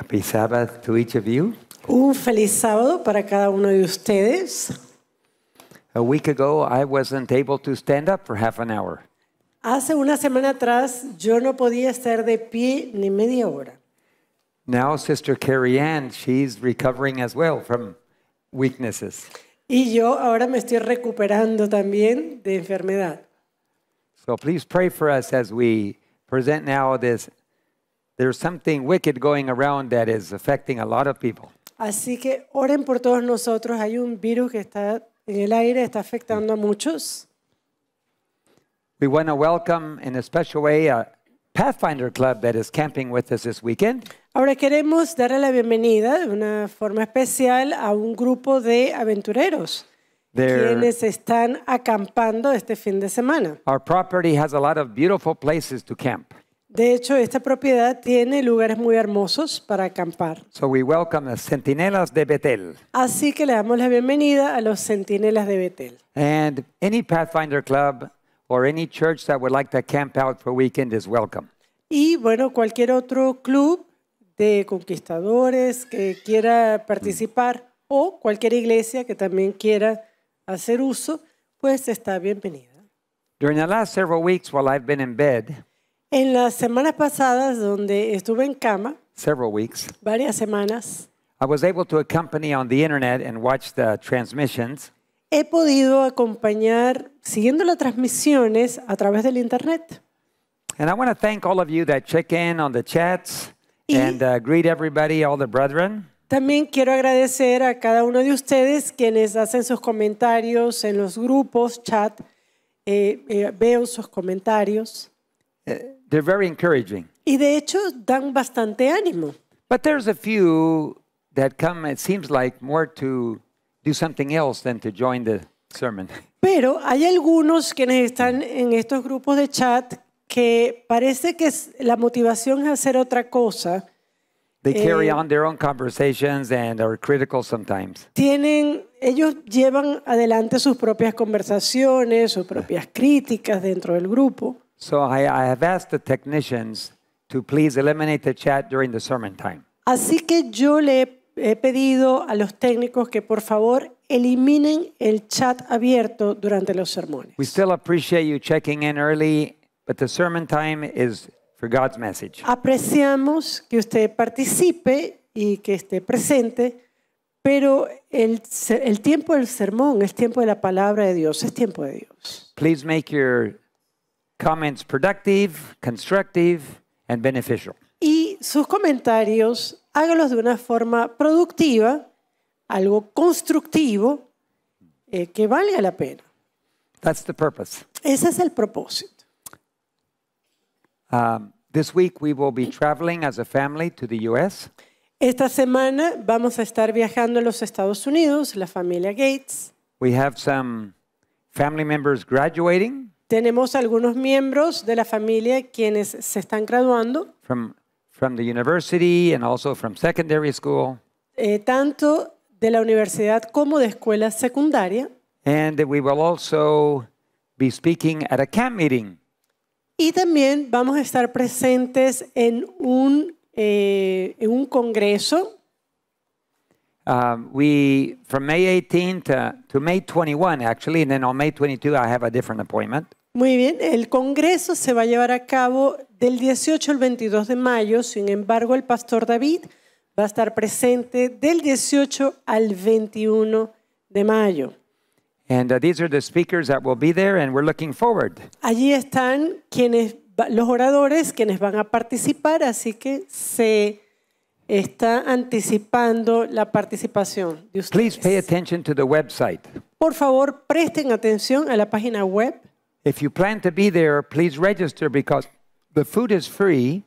Happy Sabbath to each of you. Un feliz sábado para cada uno de ustedes. A week ago I wasn't able to stand up for half an hour. Hace una semana atrás yo no podía estar de pie ni media hora. Now Sister Carrie Ann, she's recovering as well from weaknesses. Y yo ahora me estoy recuperando también de enfermedad. So please pray for us as we present now this there's something wicked going around that is affecting a lot of people. Así que oren por todos nosotros. Hay un virus que está en el aire, está afectando a muchos. We want to welcome in a special way a Pathfinder Club that is camping with us this weekend. Ahora queremos darle la bienvenida de una forma especial a un grupo de aventureros They're, quienes están acampando este fin de semana. Our property has a lot of beautiful places to camp. De hecho, esta propiedad tiene lugares muy hermosos para acampar. Así que le damos la bienvenida a los Centinelas de Betel. Y bueno, cualquier otro club de conquistadores que quiera participar o cualquier iglesia que también quiera hacer uso, pues está bienvenida. During the last weeks while I've been in bed, en las semanas pasadas donde estuve en cama, several weeks, varias semanas, He podido acompañar siguiendo las transmisiones a través del internet. y También quiero agradecer a cada uno de ustedes quienes hacen sus comentarios en los grupos, chat, eh, eh, veo sus comentarios. Eh, y de hecho dan bastante ánimo. Pero hay algunos quienes están en estos grupos de chat que parece que la motivación es hacer otra cosa. Tienen, ellos llevan adelante sus propias conversaciones, sus propias críticas dentro del grupo. So I, I have asked the technicians to please eliminate the chat during the sermon time. Así que yo le he pedido a los técnicos que por favor eliminen el chat abierto durante los sermones. We still appreciate you checking in early, but the sermon time is for God's message. Apreciamos que usted participe y que esté presente, pero el, el tiempo del sermón es tiempo de la palabra de Dios, es tiempo de Dios. Please make your comments productive, constructive and beneficial. Y sus comentarios hágalos de una forma productiva, algo constructivo eh, que valga la pena. That's the purpose. Ese es el propósito. Um, this week we will be traveling as a family to the US. Esta semana vamos a estar viajando a los Estados Unidos, la familia Gates. We have some family members graduating. Tenemos algunos miembros de la familia quienes se están graduando. From, the university and also from secondary school. Eh, tanto de la universidad como de escuela secundaria. And we will also be speaking at a camp meeting. Y también vamos a estar presentes en un, eh, en un congreso. Um, we from May 18 to, to May 21 actually, and then on May 22 I have a different appointment. Muy bien, el Congreso se va a llevar a cabo del 18 al 22 de mayo, sin embargo el pastor David va a estar presente del 18 al 21 de mayo. And these Allí están quienes los oradores quienes van a participar, así que se está anticipando la participación de ustedes. website. Por favor, presten atención a la página web. If you plan to be there, please register because the food is free.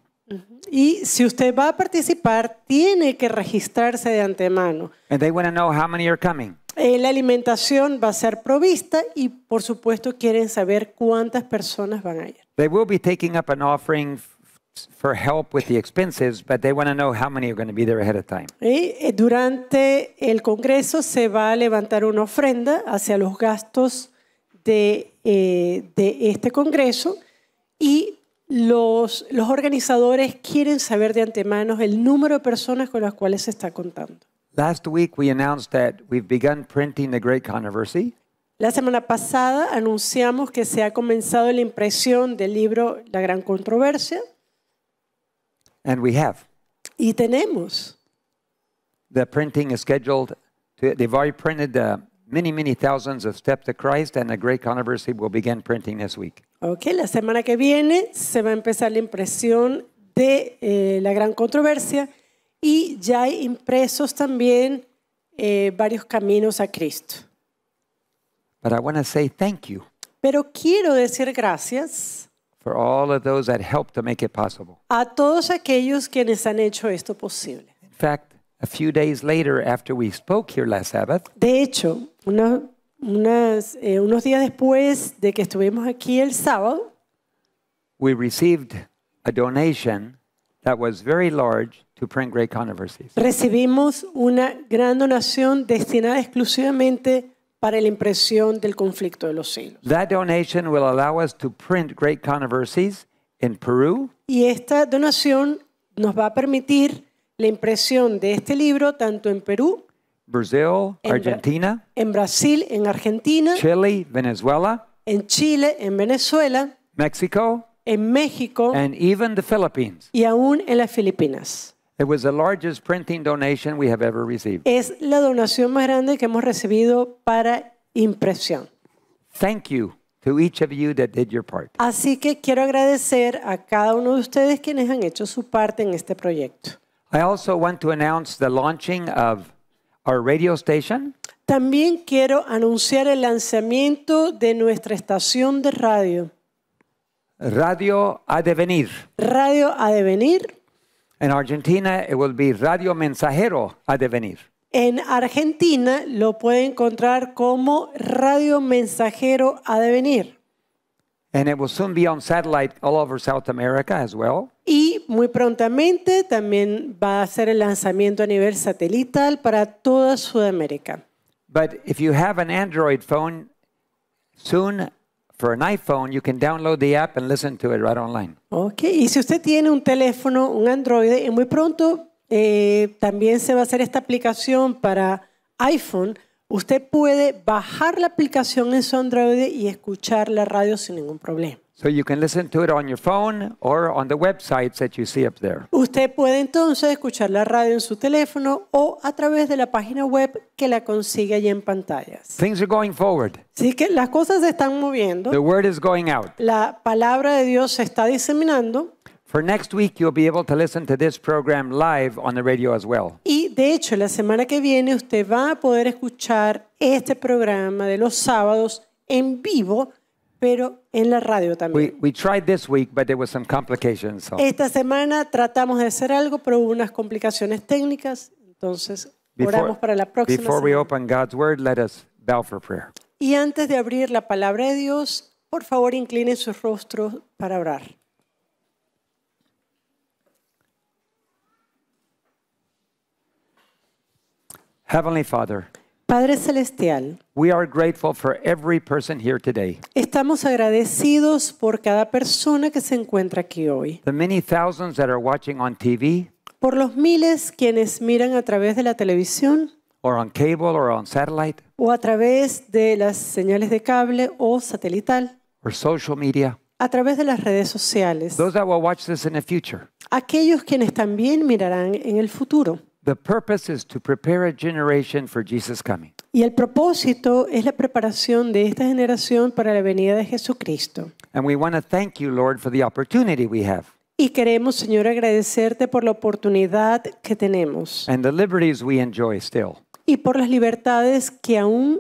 Y si usted va a participar, tiene que registrarse de antemano. And they want to know how many are coming. Eh, la alimentación va a ser provista y por supuesto quieren saber cuántas personas van a ir. They will be taking up an offering for help with the expenses, but they want to know how many are going to be there ahead of time. Y eh, eh, durante el congreso se va a levantar una ofrenda hacia los gastos de eh, de este Congreso y los, organizadores quieren saber de antemano el número de personas con las cuales se está contando. Last week we announced that we've begun printing The Great Controversy. La semana pasada anunciamos que se ha comenzado la impresión del libro La Gran Controversia. have. Y tenemos. The printing is scheduled. they've already printed the many, la semana que viene se va a empezar la impresión de eh, la gran controversia y ya hay impresos también eh, varios caminos a Cristo. thank Pero quiero decir gracias a todos aquellos quienes han hecho esto posible a few days later after we spoke here last Sabbath, De hecho, una- unas, eh, unos días después de que estuvimos aquí el sábado, we received a donation that was very large to print great controversies. recibimos una gran donación destinada exclusivamente para la impresión del conflicto de los siglos. That donation will allow us to print great controversies in Peru, Y esta donación nos va a permitir la impresión de este libro tanto en Perú, Brasil, Argentina, en Brasil, en Argentina, Chile, Venezuela, en Chile, en Venezuela, México, en México, y aún en las Filipinas. Es la donación más grande que hemos recibido para impresión. Thank you to each of you that did your part. Así que quiero agradecer a cada uno de ustedes quienes han hecho su parte en este proyecto. I also want to announce the launching of our radio station. También quiero anunciar el lanzamiento de nuestra estación de radio. Radio a devenir. Radio a devenir. In Argentina it will be Radio Mensajero a devenir. En Argentina lo puede encontrar como Radio Mensajero a devenir. And it will soon be on satellite all over South America as well. Y muy prontamente también va a ser el lanzamiento a nivel satelital para toda Sudamérica. But if you have an Android phone, soon for an iPhone, you can download the app and listen to it right online. Okay, y si usted tiene un teléfono, un Android, eh, muy pronto eh, también se va a hacer esta aplicación para iPhone Usted puede bajar la aplicación en su Android y escuchar la radio sin ningún problema. So you can listen to it on your phone or on the that you see up there. Usted puede entonces escuchar la radio en su teléfono o a través de la página web que la consigue allí en pantallas. Things are going forward. Así que las cosas se están moviendo. The word is going out. La palabra de Dios se está diseminando. For next week, you'll be able to listen to this program live on the radio as well. Y de hecho, la semana que viene usted va a poder escuchar este programa de los sábados en vivo, pero en la radio también. tried this week, but there was some complications. Esta semana tratamos de hacer algo, pero hubo unas complicaciones técnicas, entonces oramos para la próxima. Before semana. we open God's word, let us prayer. Y antes de abrir la palabra de Dios, por favor inclinen sus rostros para orar. Padre Celestial, estamos agradecidos por cada persona que se encuentra aquí hoy, por los miles quienes miran a través de la televisión o a través de las señales de cable o satelital, or social media, a través de las redes sociales, aquellos quienes también mirarán en el futuro. The purpose is to prepare a generation for Jesus coming. Y el propósito es la preparación de esta generación para la venida de Jesucristo. And we want to thank you, Lord, for the opportunity we have. Y queremos, Señor, agradecerte por la oportunidad que tenemos. And the liberties we enjoy still. Y por las libertades que aún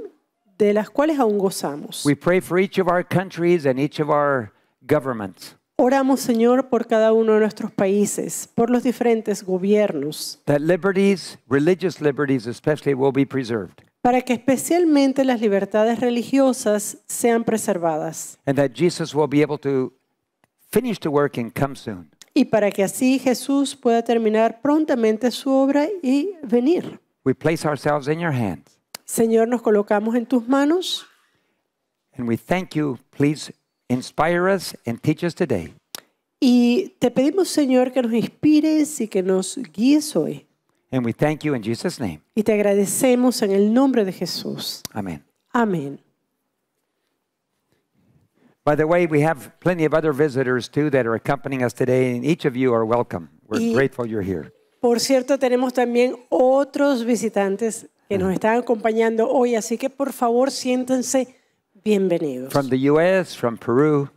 de las cuales aún gozamos. We pray for each of our countries and each of our governments. Oramos, Señor, por cada uno de nuestros países, por los diferentes gobiernos, para que especialmente las libertades religiosas sean preservadas y para que así Jesús pueda terminar prontamente su obra y venir. Señor, nos colocamos en tus manos y we thank you. Inspire us and teach us today. Y te pedimos, Señor, que nos inspires y que nos guíes hoy. And we thank you in Jesus' name. Y te agradecemos en el nombre de Jesús. Amén. Amén. By the way, we have plenty of other visitors too that are accompanying us today, and each of you are welcome. We're y, grateful you're here. Por cierto, tenemos también otros visitantes que nos están acompañando hoy, así que por favor siéntense bienvenidos. From the US, from Peru.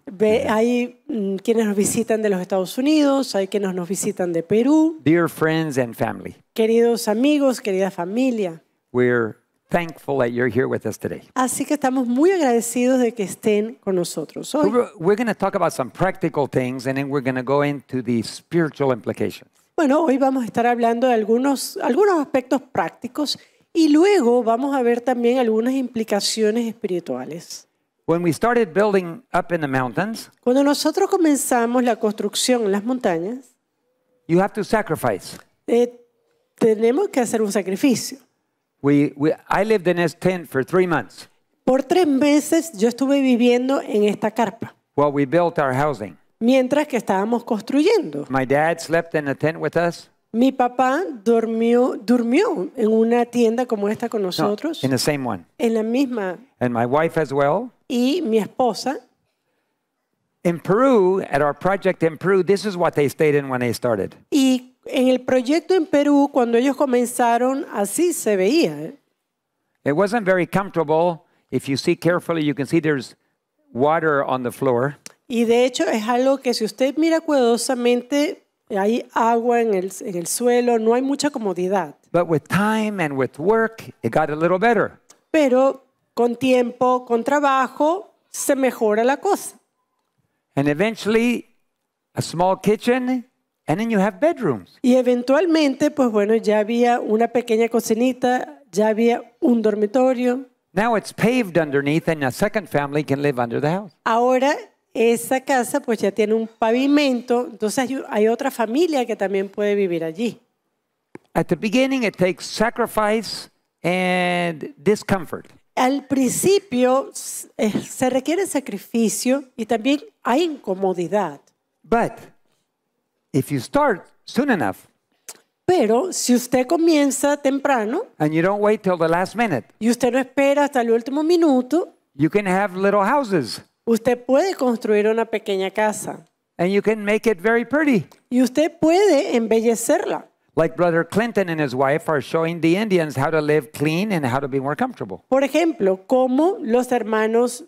hay mm, quienes nos visitan de los Estados Unidos, hay quienes nos visitan de Perú. Dear friends and family, Queridos amigos, querida familia. we're thankful that you're here with us today. Así que estamos muy agradecidos de que estén con nosotros hoy. We're, we're going to talk about some practical things and then we're going to go into the spiritual implications. Bueno, hoy vamos a estar hablando de algunos, algunos aspectos prácticos y luego vamos a ver también algunas implicaciones espirituales. When we started building up in the mountains, Cuando nosotros comenzamos la construcción en las montañas, you have to sacrifice. Eh, tenemos que hacer un sacrificio. We, we, I lived in this tent for three months. Por tres meses yo estuve viviendo en esta carpa. While we built our housing. Mientras que estábamos construyendo. My dad slept in a tent with us. Mi papá durmió, durmió en una tienda como esta con No, nosotros, in the same one. en la misma. And my wife as well. Y mi esposa, In Peru, at our project in Peru, this is what they stayed in when they started. y en el proyecto en Perú, cuando ellos comenzaron, así se veía. ¿eh? It wasn't very comfortable. If you see carefully, you can see there's water on the floor. Y de hecho es algo que si usted mira cuidadosamente hay agua en el, en el suelo, no hay mucha comodidad. But with time and with work, it got a little better. Pero con tiempo, con trabajo, se mejora la cosa. And eventually, a small kitchen, and then you have bedrooms. Y eventualmente, pues bueno, ya había una pequeña cocinita, ya había un dormitorio. Now it's paved underneath, and a second family can live under the house. Ahora esa casa pues ya tiene un pavimento, entonces hay, otra familia que también puede vivir allí. Al principio eh, se requiere sacrificio y también hay incomodidad. pero si usted comienza temprano y usted no espera hasta el último minuto, you can have little Usted puede construir una pequeña casa. And you can make it very pretty. Y usted puede embellecerla. Like Brother Clinton and his wife are showing the Indians how to live clean and how to be more comfortable. Por ejemplo, como los hermanos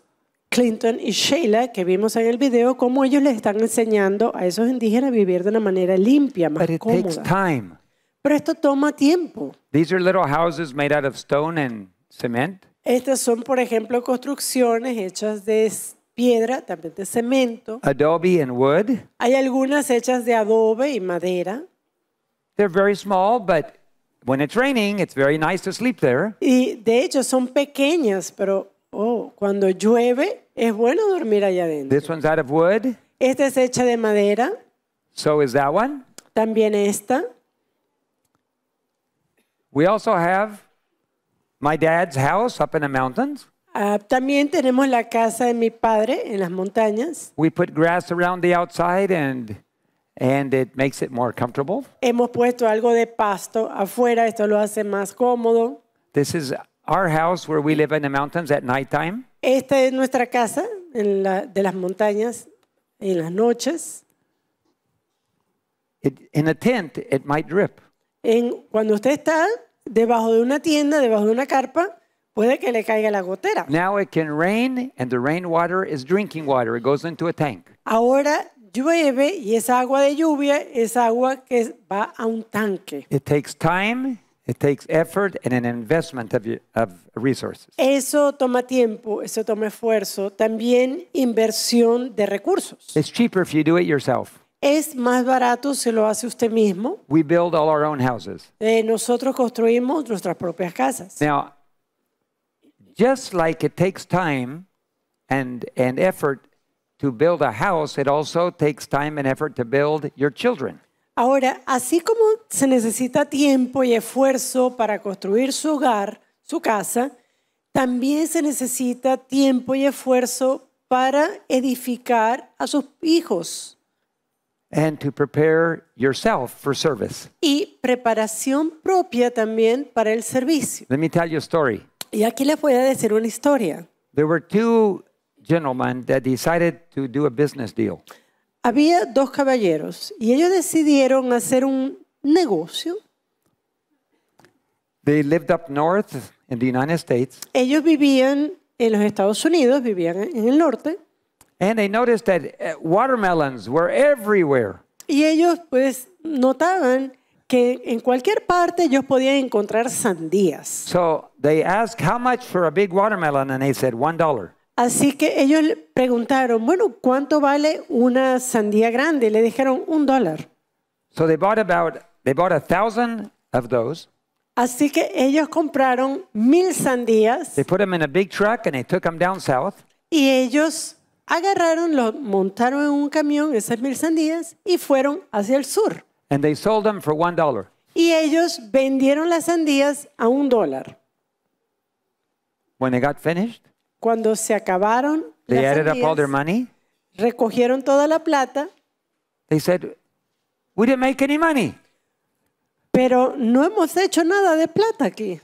Clinton y Sheila, que vimos en el video, cómo ellos les están enseñando a esos indígenas a vivir de una manera limpia, más But it cómoda. Takes time. Pero esto toma tiempo. These are little houses made out of stone and cement. Estas son, por ejemplo, construcciones hechas de piedra, también de cemento. Adobe and wood. Hay algunas hechas de adobe y madera. They're very small, but when it's raining, it's very nice to sleep there. Y de hecho son pequeñas, pero oh, cuando llueve es bueno dormir allá adentro. This one's out of wood. Esta es hecha de madera. So is that one. También esta. We also have my dad's house up in the mountains. Ah, también tenemos la casa de mi padre en las montañas. Hemos puesto algo de pasto afuera, esto lo hace más cómodo. Esta es nuestra casa de las montañas en las noches. in a tent, drip. cuando usted está debajo de una tienda, debajo de una carpa, puede que le caiga la gotera. Now it can rain and the rainwater is drinking water. It goes into a tank. Ahora llueve y esa agua de lluvia es agua que va a un tanque. It takes time, it takes effort and an investment of, resources. Eso toma tiempo, eso toma esfuerzo, también inversión de recursos. cheaper if you do it yourself. Es más barato si lo hace usted mismo. We build our own houses. Eh, nosotros construimos nuestras propias casas just like it takes time and, and effort to build a house, it also takes time and effort to build your children. Ahora, así como se necesita tiempo y esfuerzo para construir su hogar, su casa, también se necesita tiempo y esfuerzo para edificar a sus hijos. And to prepare yourself for service. Y preparación propia también para el servicio. Let me tell you a story. Y aquí les voy a decir una historia. Había dos caballeros y ellos decidieron hacer un negocio. Ellos vivían en los Estados Unidos, vivían en el norte. Eh, y ellos pues notaban que en cualquier parte ellos podían encontrar sandías. Así que ellos preguntaron, bueno, ¿cuánto vale una sandía grande? Le dijeron un dólar. Así que ellos compraron mil sandías. Y ellos agarraron, los montaron en un camión esas mil sandías y fueron hacia el sur. And they sold them for one dollar. Y ellos vendieron las sandías a un dólar. When they got finished, Cuando se acabaron they las added up all their money. recogieron toda la plata, They said, "We didn't make any money. pero no hemos hecho nada de plata aquí.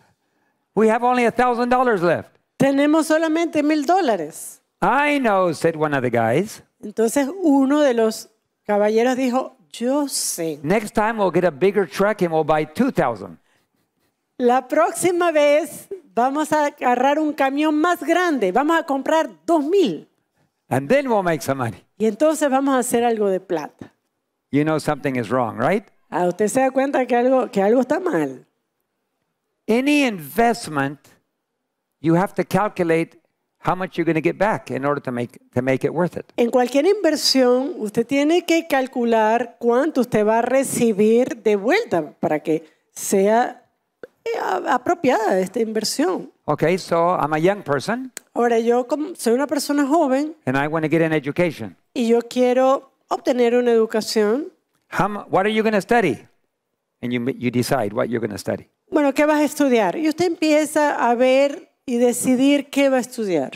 We have only a left." Tenemos solamente mil dólares. I know," said one of the guys. Entonces uno de los caballeros dijo, yo sé. Next time we'll get a bigger truck and we'll buy 2,000. La próxima vez vamos a agarrar un camión más grande. Vamos a comprar 2,000. And then we'll make some money. Y entonces vamos a hacer algo de plata. You know something is wrong, right? Ah, usted se da cuenta que algo, que algo está mal. Any investment, you have to calculate how much you're going to get back in order to make, to make it worth it. En cualquier inversión, usted tiene que calcular cuánto usted va a recibir de vuelta para que sea eh, apropiada esta inversión. Okay, so I'm a young person. Ahora yo soy una persona joven. And I want to get an education. Y yo quiero obtener una educación. How, what are you going to study? And you, you decide what you're going to study. Bueno, ¿qué vas a estudiar? Y usted empieza a ver y decidir qué va a estudiar.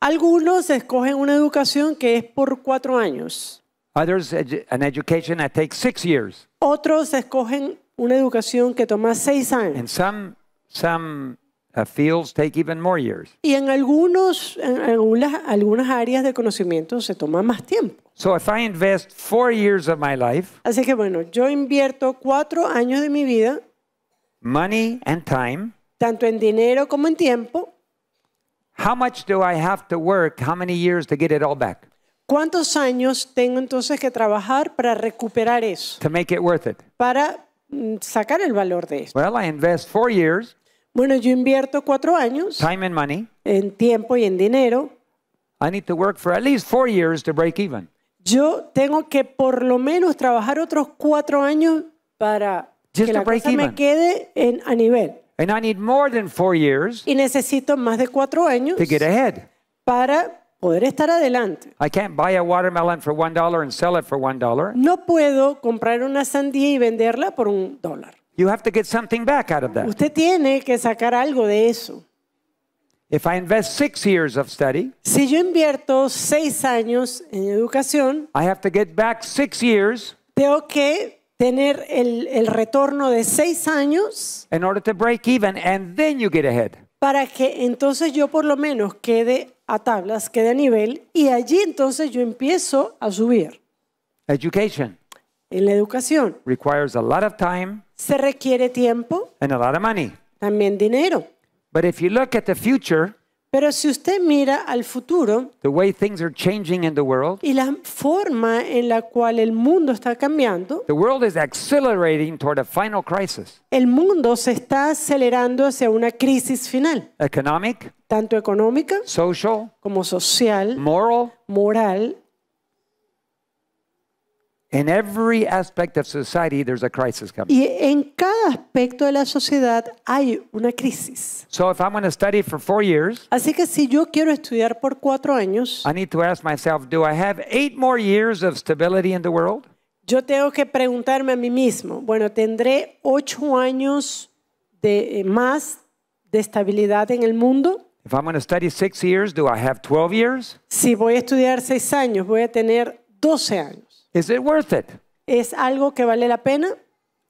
Algunos escogen una educación que es por cuatro años. Otros escogen una educación que toma seis años. Uh, y en algunos algunas, algunas áreas de conocimiento se toma más tiempo. Así que bueno, yo invierto cuatro años de mi vida money and time, tanto en dinero como en tiempo, how much do I have to work? How many years to get it all back? ¿Cuántos años tengo entonces que trabajar para recuperar eso? To make it worth it. Para mm, sacar el valor de esto. Well, I invest four years, bueno, yo invierto cuatro años time and money. en tiempo y en dinero. I need to work for at least four years to break even. Yo tengo que por lo menos trabajar otros cuatro años para Just que la break cosa even. me quede en, a nivel. And I need more than four years Y necesito más de cuatro años to get ahead. para poder estar adelante. I can't buy a watermelon for one dollar and sell it for one dollar. No puedo comprar una sandía y venderla por un dólar. You have to get something back out of that. Usted tiene que sacar algo de eso. If I invest six years of study, Si yo invierto seis años en educación, I have to get back six years tengo que tener el, el retorno de seis años in order to break even and then you get ahead. para que entonces yo por lo menos quede a tablas, quede a nivel y allí entonces yo empiezo a subir. Education En la educación requires a lot of time se requiere tiempo, and a lot of money. también dinero. But if you look at the future, pero si usted mira al futuro y la forma en la cual el mundo está cambiando, crisis. el mundo se está acelerando hacia una crisis final, tanto económica social, como social, moral, moral In every aspect of society, there's a crisis coming. Y en cada aspecto de la sociedad hay una crisis. So if I'm going to study for four years, así que si yo quiero estudiar por cuatro años, I need to ask myself, do I have eight more years of stability in the world? Yo tengo que preguntarme a mí mismo, bueno, tendré ocho años de eh, más de estabilidad en el mundo. If I'm going to study six years, do I have 12 years? Si voy a estudiar seis años, voy a tener 12 años. Is it worth it? ¿Es algo que vale la pena?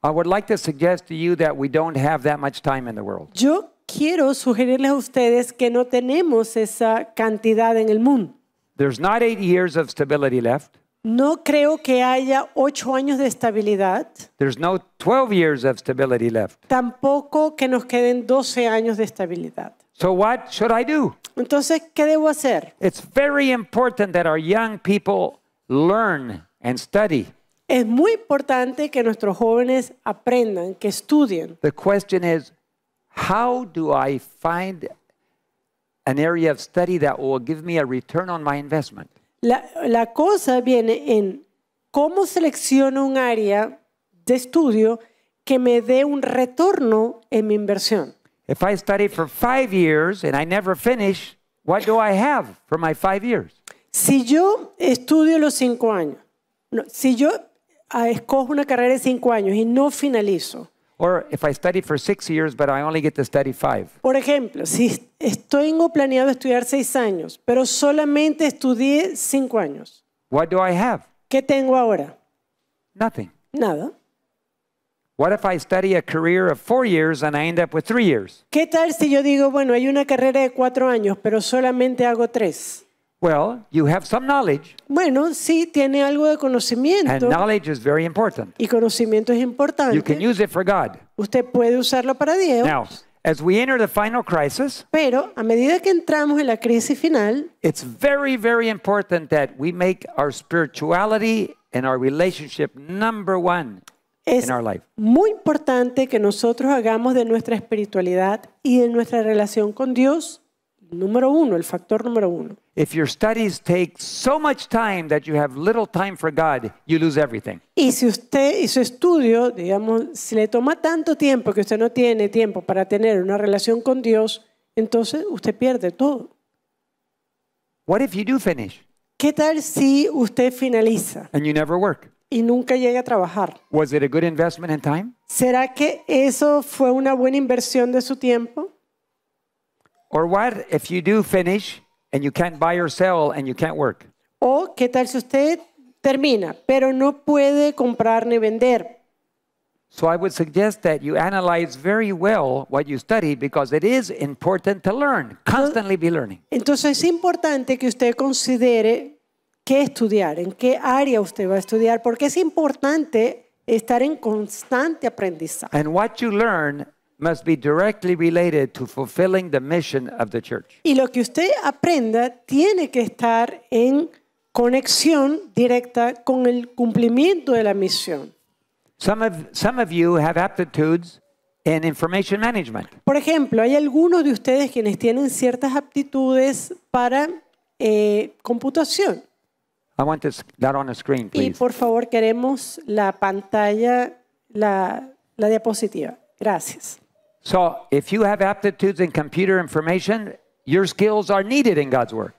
I would like to suggest to you that we don't have that much time in the world. Yo quiero sugerirles a ustedes que no tenemos esa cantidad en el mundo. There's not eight years of stability left. No creo que haya ocho años de estabilidad. There's no 12 years of stability left. Tampoco que nos queden 12 años de estabilidad. So what should I do? Entonces, ¿qué debo hacer? It's very important that our young people learn and study. Es muy importante que nuestros jóvenes aprendan, que estudien. The question is, how do I find an area of study that will give me a return on my investment? La, la cosa viene en cómo selecciono un área de estudio que me dé un retorno en mi inversión. If I study for five years and I never finish, what do I have for my five years? Si yo estudio los cinco años si yo ah, escojo una carrera de cinco años y no finalizo, por ejemplo, si tengo planeado estudiar seis años, pero solamente estudié cinco años, ¿qué tengo ahora? Nada. ¿Qué tal si yo digo, bueno, hay una carrera de cuatro años, pero solamente hago tres? you knowledge. Bueno, sí tiene algo de conocimiento. Y conocimiento es importante. Usted puede usarlo para Dios. pero a medida que entramos en la crisis final, number one. Es muy importante que nosotros hagamos de nuestra espiritualidad y de nuestra relación con Dios número uno, el factor número uno. Y si usted y su estudio, digamos, si le toma tanto tiempo que usted no tiene tiempo para tener una relación con Dios, entonces usted pierde todo. ¿Qué tal si usted finaliza? Y nunca llega a trabajar. ¿Será que eso fue una buena inversión de su tiempo? Or what if you do finish and you can't buy or sell and you can't work? O qué tal si usted termina, pero no puede comprar ni vender. So I would suggest that you analyze very well what you study because it is important to learn, constantly be learning. Entonces es importante que usted considere qué estudiar, en qué área usted va a estudiar, porque es importante estar en constante aprendizaje. And what you learn Y lo que usted aprenda tiene que estar en conexión directa con el cumplimiento de la misión. Some of, some of you have aptitudes in information management. Por ejemplo, hay algunos de ustedes quienes tienen ciertas aptitudes para eh, computación. on screen, please. Y por favor queremos la pantalla, la, la diapositiva. Gracias. So if you have aptitudes in computer information, your skills are needed in God's work.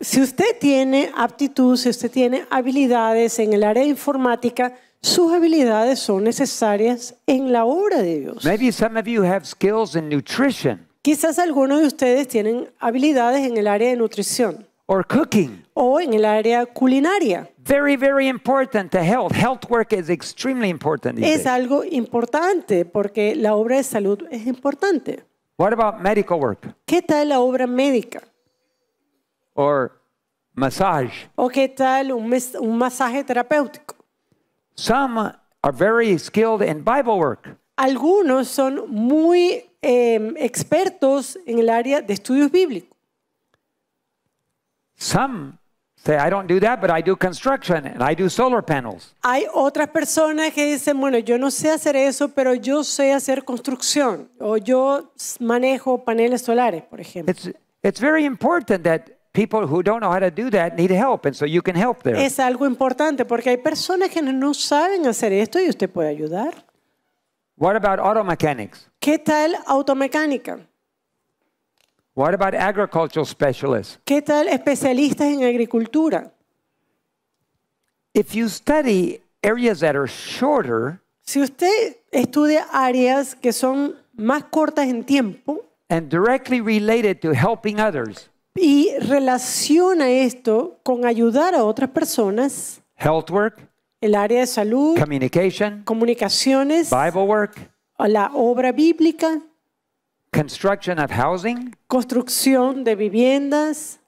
Si usted tiene aptitudes, si usted tiene habilidades en el área informática, sus habilidades son necesarias en la obra de Dios. Maybe some of you have skills in nutrition Quizás algunos de ustedes tienen habilidades en el área de nutrición or cooking o en el área culinaria. Very, very important to health. Health work is extremely important. Es days. algo importante porque la obra de salud es importante. What about medical work? ¿Qué tal la obra médica? Or massage. ¿O qué tal un, mes, un masaje terapéutico? Some are very skilled in Bible work. Algunos son muy eh, expertos en el área de estudios bíblicos. Some hay otras personas que dicen, bueno, yo no sé hacer eso, pero yo sé hacer construcción o yo manejo paneles solares, por ejemplo. It's, it's very important that people who don't know how to do that need help and so you can help Es algo importante porque hay personas que no saben hacer esto y usted puede ayudar. What about auto mechanics? ¿Qué tal automecánica? What about agricultural specialists? ¿Qué tal especialistas en agricultura? If you study areas that are shorter, si usted estudia áreas que son más cortas en tiempo and directly related to helping others, y relaciona esto con ayudar a otras personas, health work, el área de salud, communication, comunicaciones, Bible work, la obra bíblica, Construction of housing. Construcción de viviendas.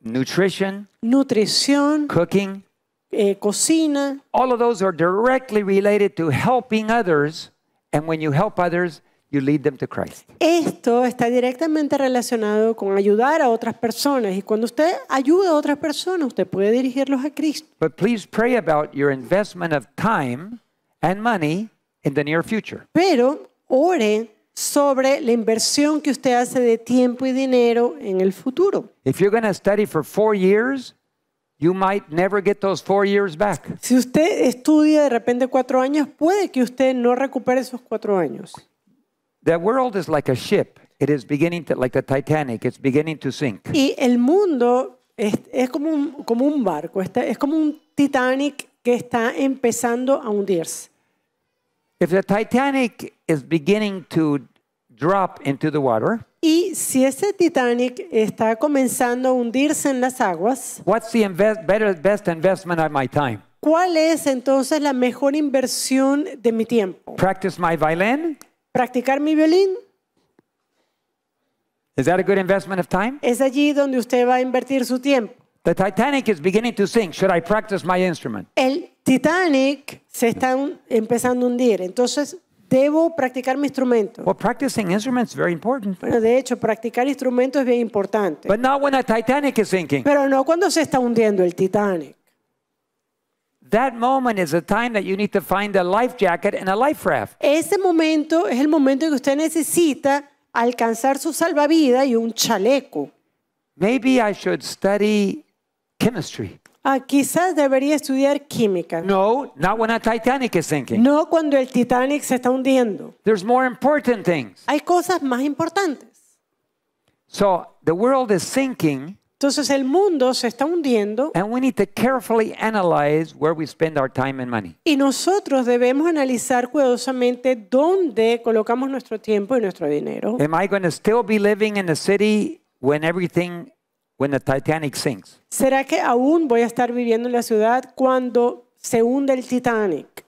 Nutrition. Nutrición. Cooking. Eh, cocina. All of those are directly related to helping others. And when you help others, you lead them to Christ. Esto está directamente relacionado con ayudar a otras personas y cuando usted ayuda a otras personas, usted puede dirigirlos a Cristo. But please pray about your investment of time and money in the near future. Pero ore sobre la inversión que usted hace de tiempo y dinero en el futuro. Si usted estudia de repente cuatro años, puede que usted no recupere esos cuatro años. Y el mundo es, como, un, barco. es como un Titanic que está empezando a hundirse. If the Titanic is beginning to drop into the water, y si ese Titanic está comenzando a hundirse en las aguas, what's the invest, better, best investment of my time? ¿Cuál es entonces la mejor inversión de mi tiempo? Practice my violin? Practicar mi violín. Is that a good investment of time? Es allí donde usted va a invertir su tiempo. The Titanic is beginning to sink. Should I practice my instrument? El Titanic se están empezando a hundir. Entonces, debo practicar mi instrumento. de hecho, practicar instrumentos es bien importante. Pero no cuando se está hundiendo el Titanic. Ese momento es el momento en que usted necesita alcanzar su salvavidas y un chaleco. Maybe I should study chemistry. Ah, quizás debería estudiar química. No, not when a Titanic is sinking. No cuando el Titanic se está hundiendo. There's more important things. Hay cosas más importantes. So the world is sinking. Entonces el mundo se está hundiendo. And we need to carefully analyze where we spend our time and money. Y nosotros debemos analizar cuidadosamente dónde colocamos nuestro tiempo y nuestro dinero. Am I going to still be living in the city when everything When the Titanic sinks. ¿Será que aún voy a estar viviendo en la ciudad cuando se el Titanic?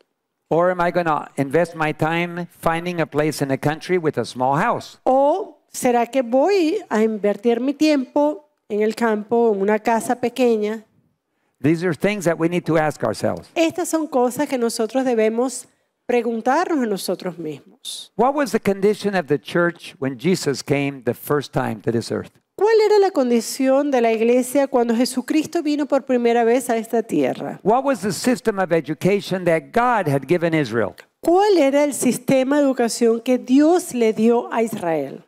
Or am I going to invest my time finding a place in a country with a small house? ¿O será que voy a invertir mi tiempo en el campo, en una casa pequeña? These are things that we need to ask ourselves. Estas son cosas que nosotros debemos preguntarnos a nosotros mismos. What was the condition of the church when Jesus came the first time to this earth? ¿Cuál era la condición de la iglesia cuando Jesucristo vino por primera vez a esta tierra? What ¿Cuál era el sistema de educación que Dios le dio a Israel?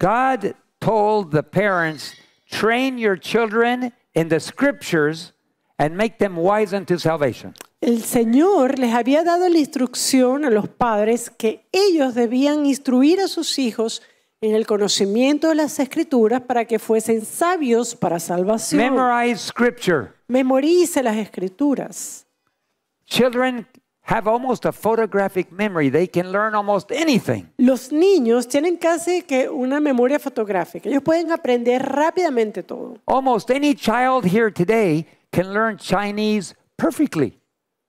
God told the parents, "Train your children in the scriptures and make them wise unto salvation." El Señor les había dado la instrucción a los padres que ellos debían instruir a sus hijos en el conocimiento de las escrituras para que fuesen sabios para salvación. Memorize scripture. Memorice las escrituras. Los niños tienen casi que una memoria fotográfica. Ellos pueden aprender rápidamente todo. Almost any child here today can learn Chinese perfectly.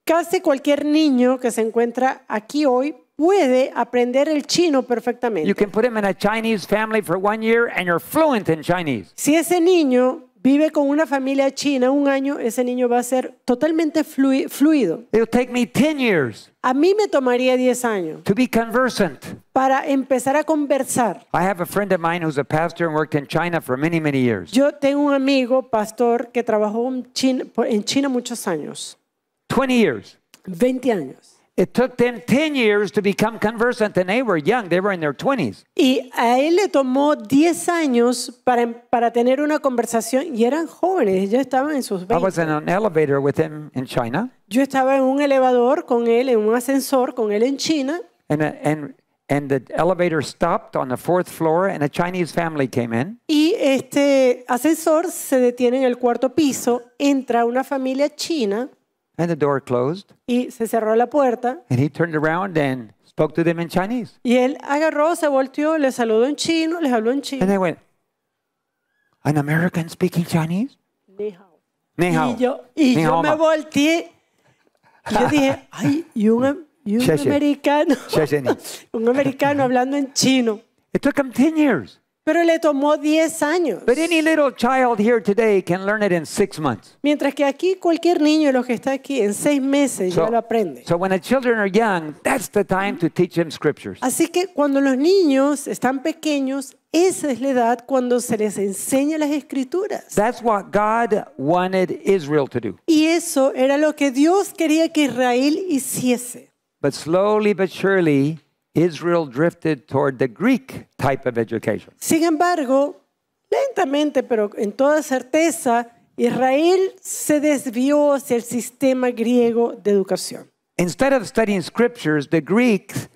Casi cualquier niño que se encuentra aquí hoy puede aprender el chino perfectamente. You can put him in a Chinese family for one year and you're fluent in Chinese. Si ese niño vive con una familia china un año, ese niño va a ser totalmente flu fluido. It'll take me 10 years a mí me tomaría 10 años to be conversant. para empezar a conversar. I have a friend of mine who's a pastor and worked in China for many, many years. Yo tengo un amigo, pastor, que trabajó en China, en China muchos años. 20 years. 20 años. It took them 10 years to become conversant and they were young, they were in their 20s. Y a él le tomó 10 años para para tener una conversación y eran jóvenes, ya estaban en sus 20. I was in an elevator with him in China. Yo estaba en un elevador con él en un ascensor con él en China. And and and the elevator stopped on the fourth floor and a Chinese family came in. Y este ascensor se detiene en el cuarto piso, entra una familia china. And the door closed. Y se cerró la puerta. And he turned around and spoke to them in Chinese. Y él agarró, se volteó, le saludó en chino, les habló en chino. And they went, an American speaking Chinese? Ni hao. Ni hao. Y yo, y Ni yo me ma. volteé y yo dije, ay, y un, y un americano, un americano hablando en chino. It took him 10 years. Pero le tomó 10 años. But any little child here today can learn it in months. Mientras que aquí cualquier niño, los que está aquí, en 6 meses ya lo aprende. So when children are young, that's the time to teach them scriptures. Así que cuando los niños están pequeños, esa es la edad cuando se les enseña las escrituras. That's what God wanted Israel to do. Y eso era lo que Dios quería que Israel hiciese. But slowly but surely, Israel drifted toward the Greek type of education. Sin embargo, lentamente, pero en toda certeza, Israel se desvió hacia el sistema griego de educación. Instead of studying scriptures, the Greeks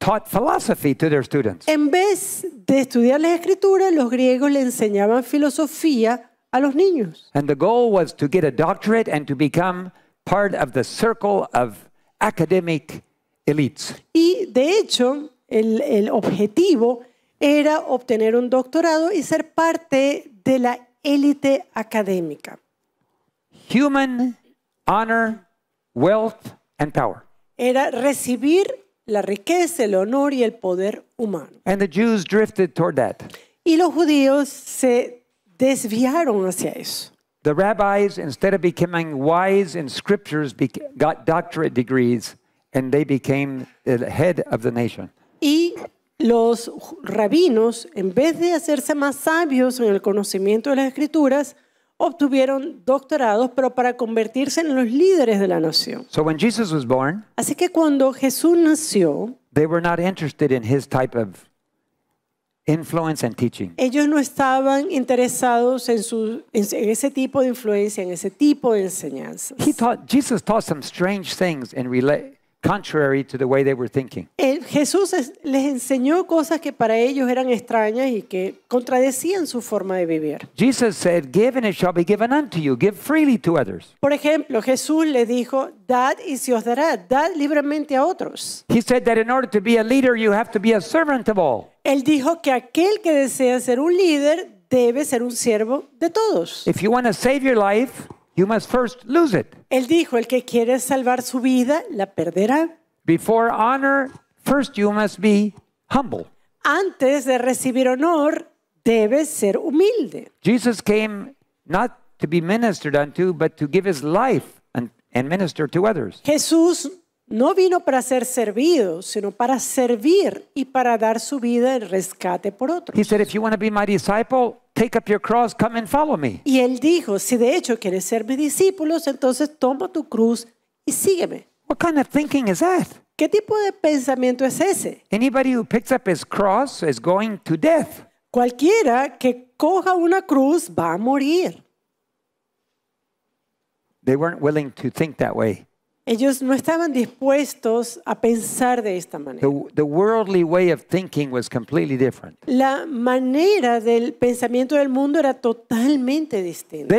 taught philosophy to their students. En vez de estudiar las escrituras, los griegos le enseñaban filosofía a los niños. And the goal was to get a doctorate and to become part of the circle of academic elites. Y de hecho, el, el objetivo era obtener un doctorado y ser parte de la élite académica. Human honor, wealth and power. Era recibir la riqueza, el honor y el poder humano. And the Jews drifted toward that. Y los judíos se desviaron hacia eso. The rabbis, instead of becoming wise in scriptures, got doctorate degrees y los rabinos, en vez de hacerse más sabios en el conocimiento de las escrituras, obtuvieron doctorados, pero para convertirse en los líderes de la nación. Así que cuando Jesús nació, Ellos no estaban interesados en, su, en ese tipo de influencia, en ese tipo de enseñanzas. He taught, Jesus taught some strange things contrary to the way they were thinking. El eh, Jesús les enseñó cosas que para ellos eran extrañas y que contradecían su forma de vivir. Jesus said, "Give and it shall be given unto you. Give freely to others." Por ejemplo, Jesús le dijo, "Dad y se os dará. Dad libremente a otros." He said that in order to be a leader, you have to be a servant of all. Él dijo que aquel que desea ser un líder debe ser un siervo de todos. If you want to save your life, you must first lose it. Él dijo, el que quiere salvar su vida, la perderá. Before honor, first you must be humble. Antes de recibir honor, debes ser humilde. Jesus came not to be ministered unto, but to give his life and, and minister to others. Jesús no vino para ser servido, sino para servir y para dar su vida en rescate por otros. He said, if you want to be my disciple, take up your cross, come and follow me. Y él dijo, si de hecho quieres ser mi discípulo, entonces toma tu cruz y sígueme. What kind of thinking is that? ¿Qué tipo de pensamiento es ese? Anybody who picks up his cross is going to death. Cualquiera que coja una cruz va a morir. They weren't willing to think that way. Ellos no estaban dispuestos a pensar de esta manera. La manera del pensamiento del mundo era totalmente distinta.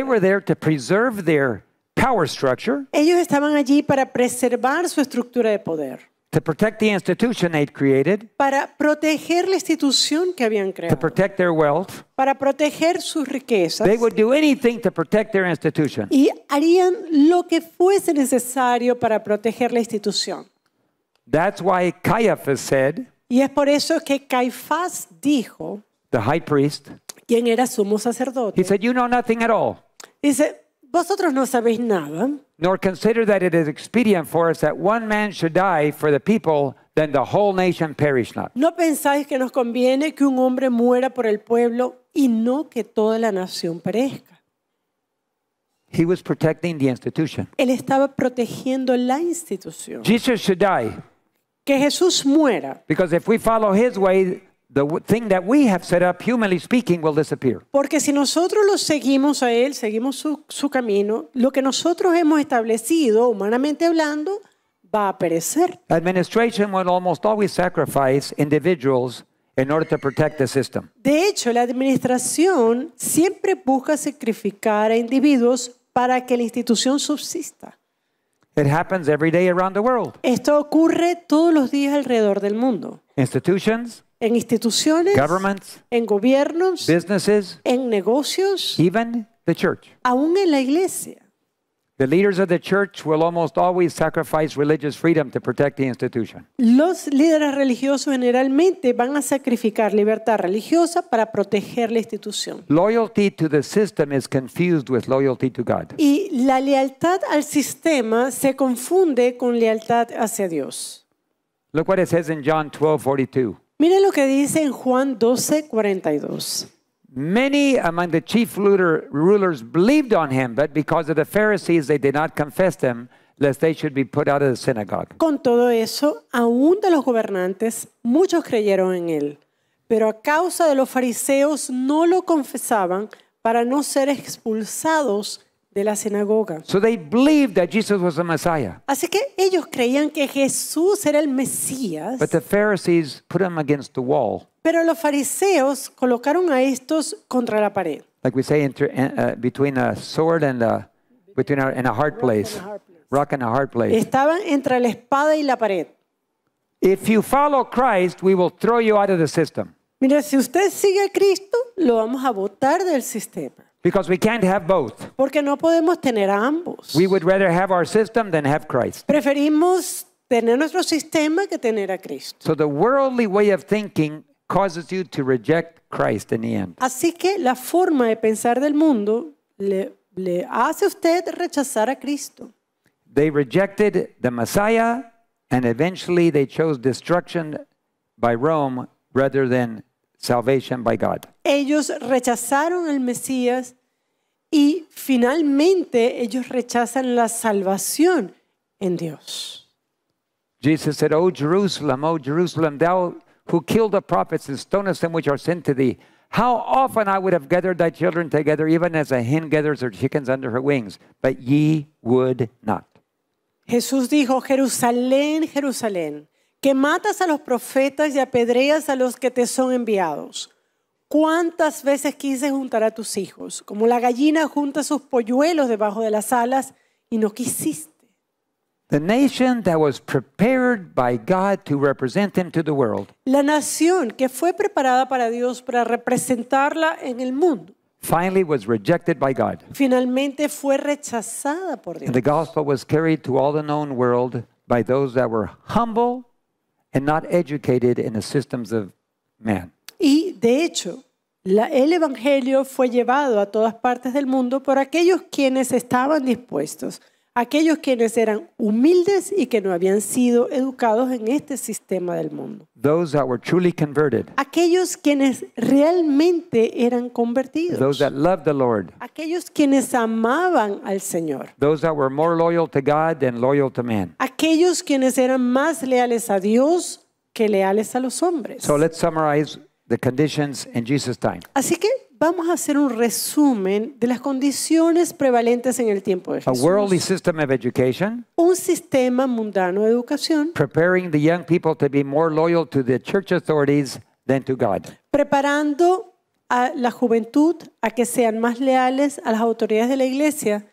Ellos estaban allí para preservar su estructura de poder. To protect the institution they'd created, para proteger la institución que habían creado, to protect their wealth, para proteger sus riquezas, they would do anything to protect their institution. y harían lo que fuese necesario para proteger la institución. That's why Caiaphas said, y es por eso que Caifás dijo, the high priest, quien era sumo sacerdote, he said, you know nothing at all. dice, vosotros no sabéis nada nor consider that it is expedient for us that one man should die for the people, then the whole nation perish not. No pensáis que nos conviene que un hombre muera por el pueblo y no que toda la nación perezca. He was protecting the institution. Él estaba protegiendo la institución. Jesus should die. Que Jesús muera. Because if we follow his way, porque si nosotros lo seguimos a él, seguimos su, camino, lo que nosotros hemos establecido, humanamente hablando, va a perecer. Administration will almost always sacrifice individuals in order to protect the system. De hecho, la administración siempre busca sacrificar a individuos para que la institución subsista. Esto ocurre todos los días alrededor del mundo. Institutions en instituciones, en gobiernos, en negocios, Aún en la iglesia. Los líderes religiosos generalmente van a sacrificar libertad religiosa para proteger la institución. Y la lealtad al sistema se confunde con lealtad hacia Dios. Look what it says in John 12:42. Mire lo que dice en Juan 12, 42. Many among the chief rulers believed on him, but because of the Pharisees they did not confess them, lest they should be put out of the synagogue. Con todo eso, aún de los gobernantes, muchos creyeron en él, pero a causa de los fariseos no lo confesaban para no ser expulsados de la sinagoga. So they believed that Jesus was the Messiah. Así que ellos creían que Jesús era el Mesías. But the Pharisees put him against the wall. Pero los fariseos colocaron a estos contra la pared. Like we say, eh, eh, between a sword and a between a, and a hard place. Rock and a hard place. Estaban entre la espada y la pared. If you follow Christ, we will throw you out of the system. Mira, si usted sigue a Cristo, lo vamos a botar del sistema. Because we can't have both. Porque no podemos tener ambos. We would rather have our system than have Christ. Preferimos tener nuestro sistema que tener a Cristo. So the worldly way of thinking causes you to reject Christ in the end. Así que la forma de pensar del mundo le, le hace usted rechazar a Cristo. They rejected the Messiah and eventually they chose destruction by Rome rather than salvation by God. Ellos rechazaron al Mesías y finalmente ellos rechazan la salvación en Dios. Jesus said, "O Jerusalem, O Jerusalem, thou who killed the prophets and stonest them which are sent to thee, how often I would have gathered thy children together, even as a hen gathers her chickens under her wings, but ye would not." Jesús dijo, "Jerusalén, Jerusalén, que matas a los profetas y apedreas a los que te son enviados. ¿Cuántas veces quise juntar a tus hijos? Como la gallina junta sus polluelos debajo de las alas y no quisiste. La nación que fue preparada para Dios para representarla en el mundo. Finalmente fue rechazada por Dios. the gospel was carried to all the known world by those that were humble and not educated in the systems of man. Y de hecho, el Evangelio fue llevado a todas partes del mundo por aquellos quienes estaban dispuestos aquellos quienes eran humildes y que no habían sido educados en este sistema del mundo. Aquellos quienes realmente eran convertidos. Aquellos quienes amaban al Señor. Aquellos quienes eran más leales a Dios que leales a los hombres. So let's summarize conditions Así que vamos a hacer un resumen de las condiciones prevalentes en el tiempo de Jesús. Un sistema mundano de educación preparando a la juventud a que sean más leales a las autoridades de la iglesia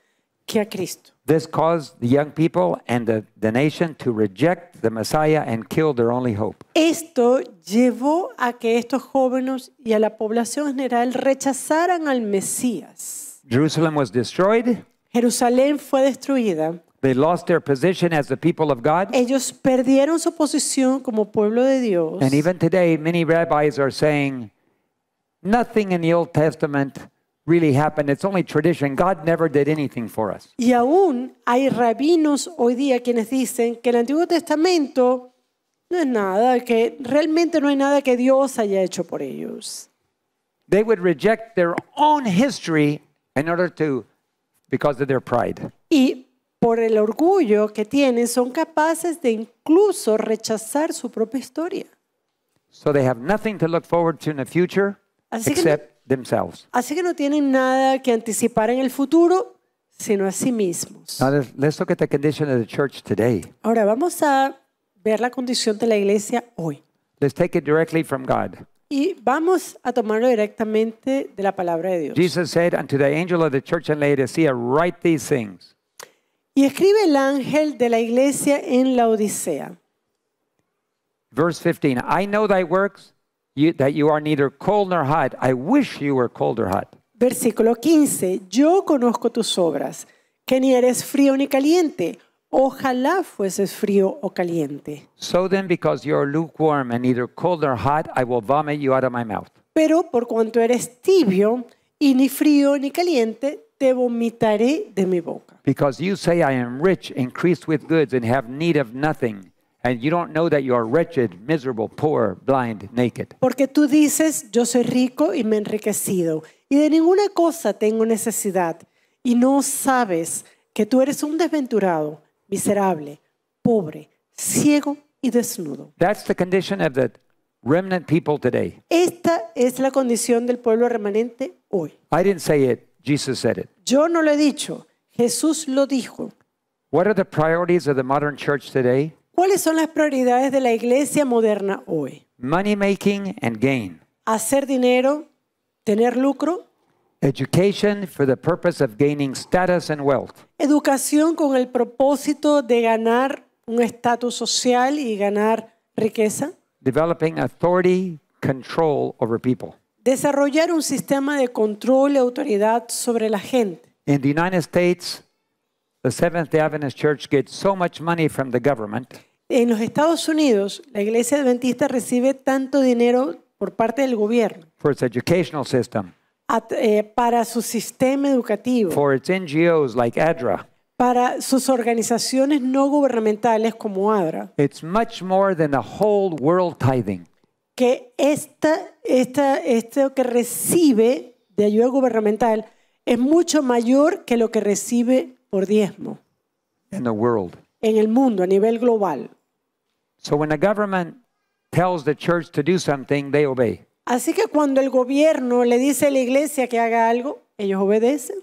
que a Cristo. This caused the young people and the, the nation to reject the Messiah and kill their only hope. Esto llevó a que estos jóvenes y a la población general rechazaran al Mesías. Jerusalem was destroyed. Jerusalén fue destruida. They lost their position as the people of God. Ellos perdieron su posición como pueblo de Dios. And even today, many rabbis are saying, nothing in the Old Testament really happened. It's only tradition. God never did anything for us. Y aún hay rabinos hoy día quienes dicen que el Antiguo Testamento no es nada, que realmente no hay nada que Dios haya hecho por ellos. They would reject their own history in order to because of their pride. Y por el orgullo que tienen son capaces de incluso rechazar su propia historia. So they have nothing to look forward to in the future Así except Así que no tienen nada que anticipar en el futuro, sino a sí mismos. Ahora vamos a ver la condición de la iglesia hoy. Y vamos a tomarlo directamente de la palabra de Dios. said unto the angel of the church in Laodicea, write these things. Y escribe el ángel de la iglesia en la Odisea. Verse 15, I know thy works you, that you are neither cold nor hot. I wish you were cold or hot. Versículo 15. Yo conozco tus obras, que ni eres frío ni caliente. Ojalá fueses frío o caliente. So then, because you are lukewarm and neither cold nor hot, I will vomit you out of my mouth. Pero por cuanto eres tibio y ni frío ni caliente, te vomitaré de mi boca. Because you say, I am rich, increased with goods, and have need of nothing. And you don't know that you are wretched, miserable, poor, blind, naked. Porque tú dices, yo soy rico y me he enriquecido, y de ninguna cosa tengo necesidad, y no sabes que tú eres un desventurado, miserable, pobre, ciego y desnudo. That's the condition of the remnant people today. Esta es la condición del pueblo remanente hoy. I didn't say it, Jesus said it. Yo no lo he dicho, Jesús lo dijo. What are the priorities of the modern church today? ¿Cuáles son las prioridades de la iglesia moderna hoy? Money making and gain. Hacer dinero, tener lucro. Education for the purpose of gaining status and wealth. Educación con el propósito de ganar un estatus social y ganar riqueza. Developing authority, control over people. Desarrollar un sistema de control y autoridad sobre la gente. In the United States, The Seventh day Adventist Church gets so much money from the government. En los Estados Unidos, la Iglesia Adventista recibe tanto dinero por parte del gobierno. For its educational system. At, eh, para su sistema educativo. For its NGOs like ADRA. Para sus organizaciones no gubernamentales como ADRA. It's much more than the whole world tithing. Que esta, esta, esto que recibe de ayuda gubernamental es mucho mayor que lo que recibe por diezmo en el mundo a nivel global. Así que cuando el gobierno le dice a la iglesia que haga algo, ellos obedecen.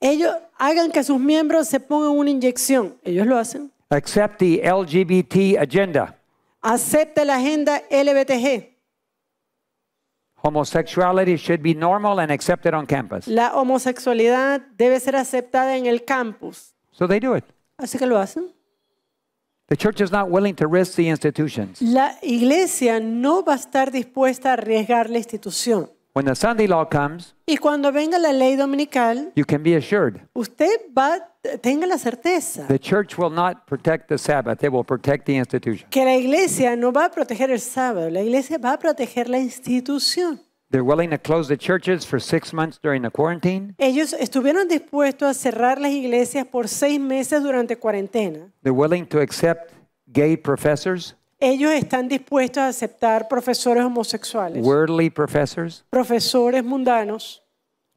Ellos hagan que sus miembros se pongan una inyección. Ellos lo hacen. Accept LGBT agenda. Acepta la agenda LBTG. Homosexuality should be normal and accepted on campus. La homosexualidad debe ser aceptada en el campus. So they do it. Así que lo hacen. The church is not willing to risk the institutions. La iglesia no va a estar dispuesta a arriesgar la institución. When the Sunday law comes, y cuando venga la ley dominical, you can be assured. Usted va tenga la certeza The church will not protect the Sabbath, will protect the institution. que la iglesia no va a proteger el sábado, la iglesia va a proteger la institución. willing to close the churches for months during the quarantine. Ellos estuvieron dispuestos a cerrar las iglesias por seis meses durante cuarentena. willing to accept gay professors, Ellos están dispuestos a aceptar profesores homosexuales, worldly professors, profesores mundanos,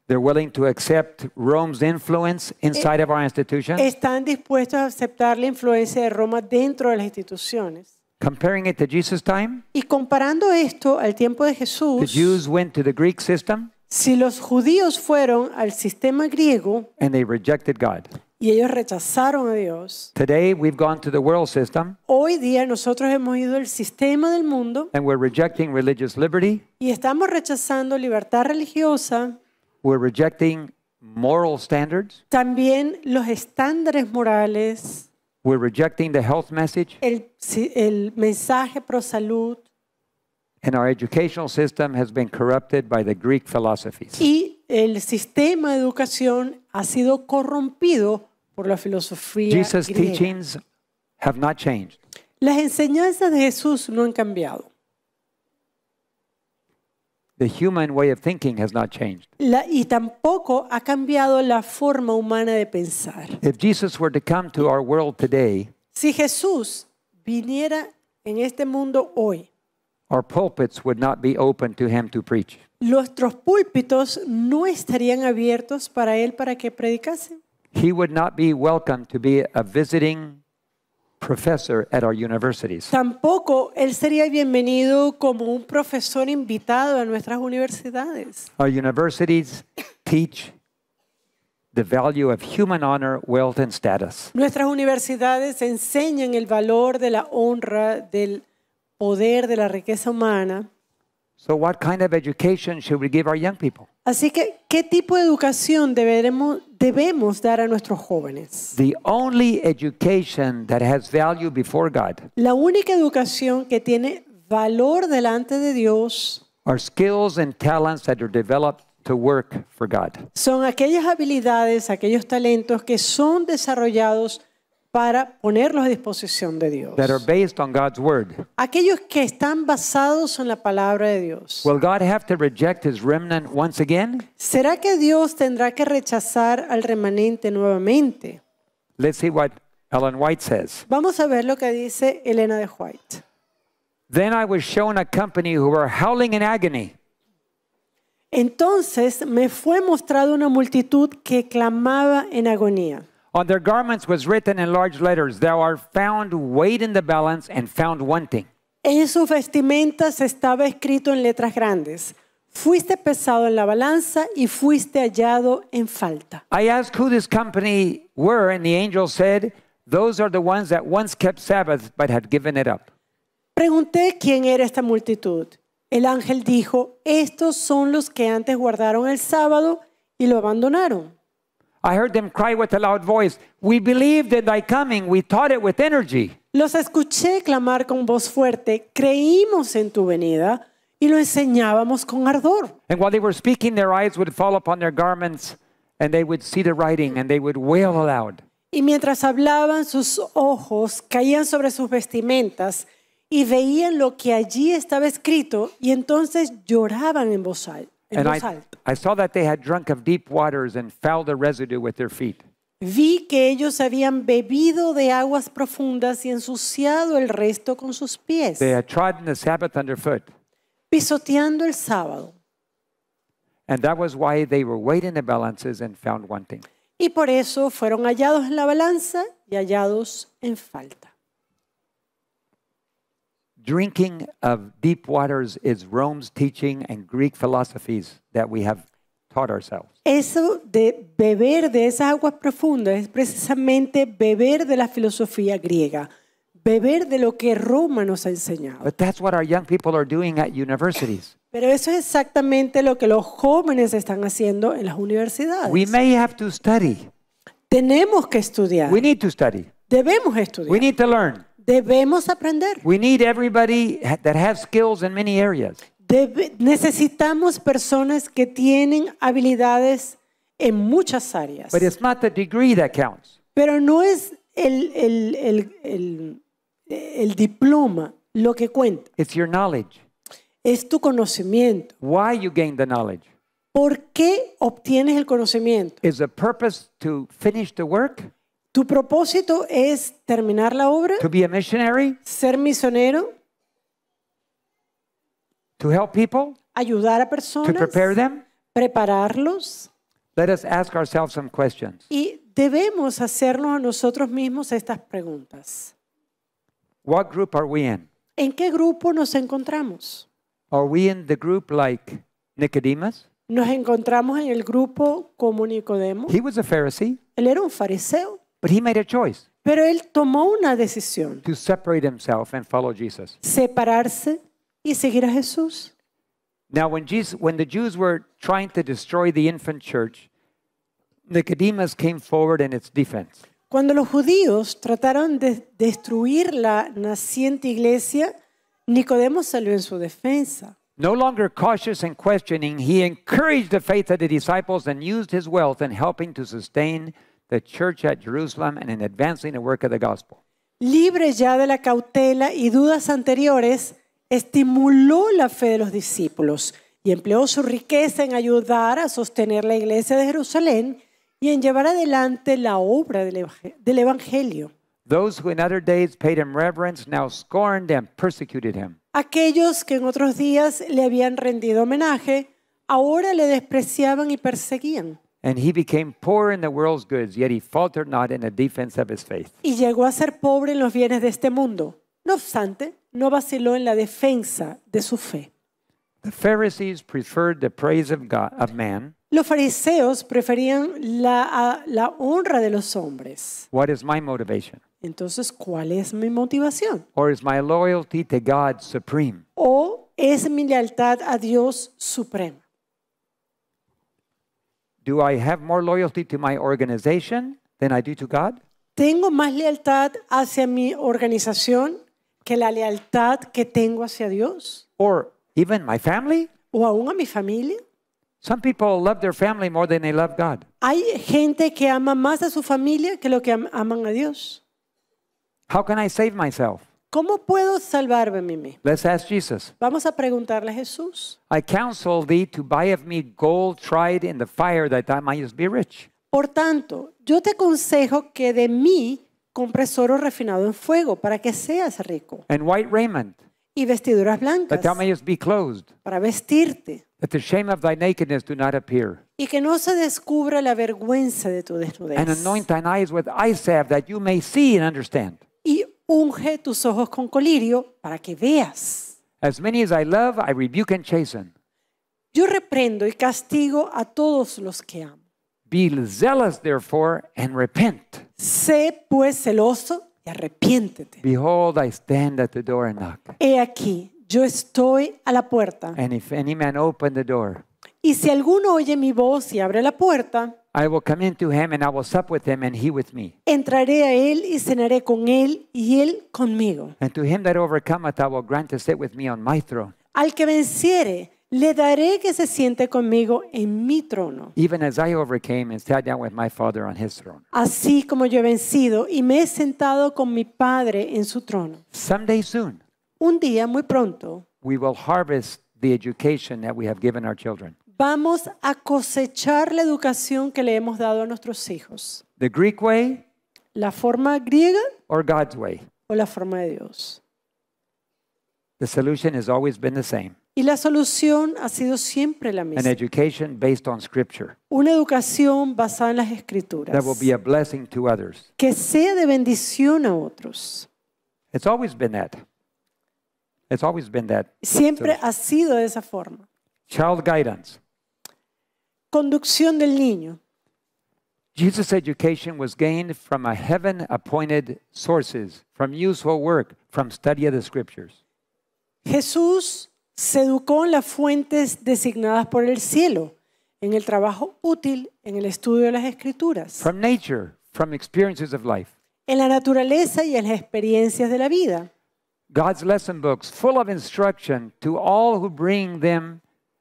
They're willing to accept Rome's influence inside eh, of our institutions. Están dispuestos a aceptar la influencia de Roma dentro de las instituciones. Comparing it to Jesus time, Y comparando esto al tiempo de Jesús. the Jews went to the Greek system si los judíos fueron al sistema griego and they rejected God. y ellos rechazaron a Dios, Today we've gone to the world system hoy día nosotros hemos ido al sistema del mundo and we're rejecting religious liberty y estamos rechazando libertad religiosa We're rejecting moral standards. También los estándares morales. We're rejecting the health message. El, el mensaje pro salud. And our educational system has been corrupted by the Greek philosophies. Y el sistema de educación ha sido corrompido por la filosofía Jesus griega. teachings have not changed. Las enseñanzas de Jesús no han cambiado. The human way of thinking has not changed. La, y tampoco ha cambiado la forma humana de pensar. If Jesus were to come to our world today, si Jesús viniera en este mundo hoy, our pulpits would not be open to him to preach. Nuestros púlpitos no estarían abiertos para él para que predicase. He would not be welcome to be a visiting professor Tampoco él sería bienvenido como un profesor invitado a nuestras universidades. Nuestras universidades enseñan el valor de la honra, del poder, de la riqueza humana. Así que, ¿qué tipo de educación deberemos, debemos dar a nuestros jóvenes. La única educación que tiene valor delante de Dios son aquellas habilidades, aquellos talentos que son desarrollados para ponerlos a disposición de Dios. Aquellos que están basados en la palabra de Dios. Will God have to reject his remnant once again? ¿Será que Dios tendrá que rechazar al remanente nuevamente? Vamos a ver lo que dice Elena de White. Then I was shown a company who were howling in agony. Entonces me fue mostrada una multitud que clamaba en agonía. On their garments was written in large letters, Thou art found weighed in the balance and found wanting. En sus vestimentas estaba escrito en letras grandes, Fuiste pesado en la balanza y fuiste hallado en falta. I asked who this company were, and the angel said, Those are the ones that once kept Sabbath but had given it up. Pregunté quién era esta multitud. El ángel dijo, Estos son los que antes guardaron el sábado y lo abandonaron. I heard them cry with a loud voice, We believed in thy coming, we taught it with energy. Los escuché clamar con voz fuerte, creímos en tu venida y lo enseñábamos con ardor. And while they were speaking, their eyes would fall upon their garments and they would see the writing and they would wail aloud. Y mientras hablaban, sus ojos caían sobre sus vestimentas y veían lo que allí estaba escrito y entonces lloraban en voz alta. and I, I saw that they had drunk of deep waters and fouled the residue with their feet. Vi que ellos habían bebido de aguas profundas y ensuciado el resto con sus pies, They had trodden the Sabbath underfoot. pisoteando el sábado. And that was why they were weighed in the balances and found wanting. Y por eso fueron hallados en la balanza y hallados en falta. drinking of deep waters is Rome's teaching and Greek philosophies that we have taught ourselves. Eso de beber de esas aguas profundas es precisamente beber de la filosofía griega, beber de lo que Roma nos ha enseñado. But that's what our young people are doing at universities. Pero eso es exactamente lo que los jóvenes están haciendo en las universidades. We may have to study. Tenemos que estudiar. We need to study. Debemos estudiar. We need to learn. Debemos aprender. We need everybody that have skills in many areas. Debe, necesitamos personas que tienen habilidades en muchas áreas. But it's not the degree that counts. Pero no es el, el, el, el, el diploma lo que cuenta. It's your knowledge. Es tu conocimiento. Why you gain the knowledge. ¿Por qué obtienes el conocimiento? Is the purpose to finish the work? Tu propósito es terminar la obra, ser misionero, to help people, ayudar a personas, to prepare them. prepararlos. Let us ask ourselves some questions. Y debemos hacernos a nosotros mismos estas preguntas. ¿En qué grupo nos encontramos? Are we in the group Nos encontramos en el grupo como Nicodemo. He was a Pharisee. Él era un fariseo. But he made a choice. Pero él tomó una decisión. To separate himself and follow Jesus. Separarse y seguir a Jesús. Now, when, Jesus, when the Jews were trying to destroy the infant church, Nicodemus came forward in its defense. Cuando los judíos trataron de destruir la naciente iglesia, Nicodemo salió en su defensa. No longer cautious and questioning, he encouraged the faith of the disciples and used his wealth in helping to sustain the church at Jerusalem and in advancing the work of the gospel. Libre ya de la cautela y dudas anteriores, estimuló la fe de los discípulos y empleó su riqueza en ayudar a sostener la iglesia de Jerusalén y en llevar adelante la obra del evangelio. Aquellos que en otros días le habían rendido homenaje, ahora le despreciaban y perseguían. And he became poor in the world's goods, yet he faltered not in the defense of his faith. Y llegó a ser pobre en los bienes de este mundo. No obstante, no vaciló en la defensa de su fe. The Pharisees preferred the praise of, God, of man. Los fariseos preferían la, la honra de los hombres. What is my motivation? Entonces, ¿cuál es mi motivación? Or is my loyalty to God supreme? ¿O es mi lealtad a Dios suprema? Do I have more loyalty to my organization than I do to God? Tengo más lealtad hacia mi organización que la lealtad que tengo hacia Dios. Or even my family? O aún a mi familia. Some people love their family more than they love God. Hay gente que ama más a su familia que lo que aman a Dios. How can I save myself? ¿Cómo puedo salvarme mí Let's ask Jesus. Vamos a preguntarle a Jesús. I counsel thee to buy of me gold tried in the fire that thou mayest be rich. Por tanto, yo te aconsejo que de mí compres oro refinado en fuego para que seas rico. And white raiment. Y vestiduras blancas. That thou mayest be clothed. Para vestirte. That the shame of thy nakedness do not appear. Y que no se descubra la vergüenza de tu desnudez. And anoint thine eyes with eye salve that you may see and understand unge tus ojos con colirio para que veas. Yo reprendo y castigo a todos los que amo. Sé pues celoso y arrepiéntete. He aquí, yo estoy a la puerta. y si alguno oye mi voz y abre la puerta, I will come into him and I will sup with him and he with me. Entraré a él y cenaré con él y él conmigo. And to him that overcometh I will grant to sit with me on my throne. Al que venciere le daré que se siente conmigo en mi trono. Even as I overcame and sat down with my father on his throne. Así como yo he vencido y me he sentado con mi padre en su trono. Someday soon. Un día muy pronto. We will harvest the education that we have given our children. vamos a cosechar la educación que le hemos dado a nuestros hijos. The Greek way la forma griega o la forma de Dios. The Y la solución ha sido siempre la misma. Una educación basada en las escrituras. Que sea de bendición a otros. It's Siempre ha sido de esa forma. Child guidance. conducción del niño. Jesus' education was gained from a heaven appointed sources, from useful work, from study of the scriptures. Jesús se educó en las fuentes designadas por el cielo, en el trabajo útil, en el estudio de las escrituras, From nature, from experiences of life. en la naturaleza y en las experiencias de la vida. God's lesson books full of instruction to all who bring them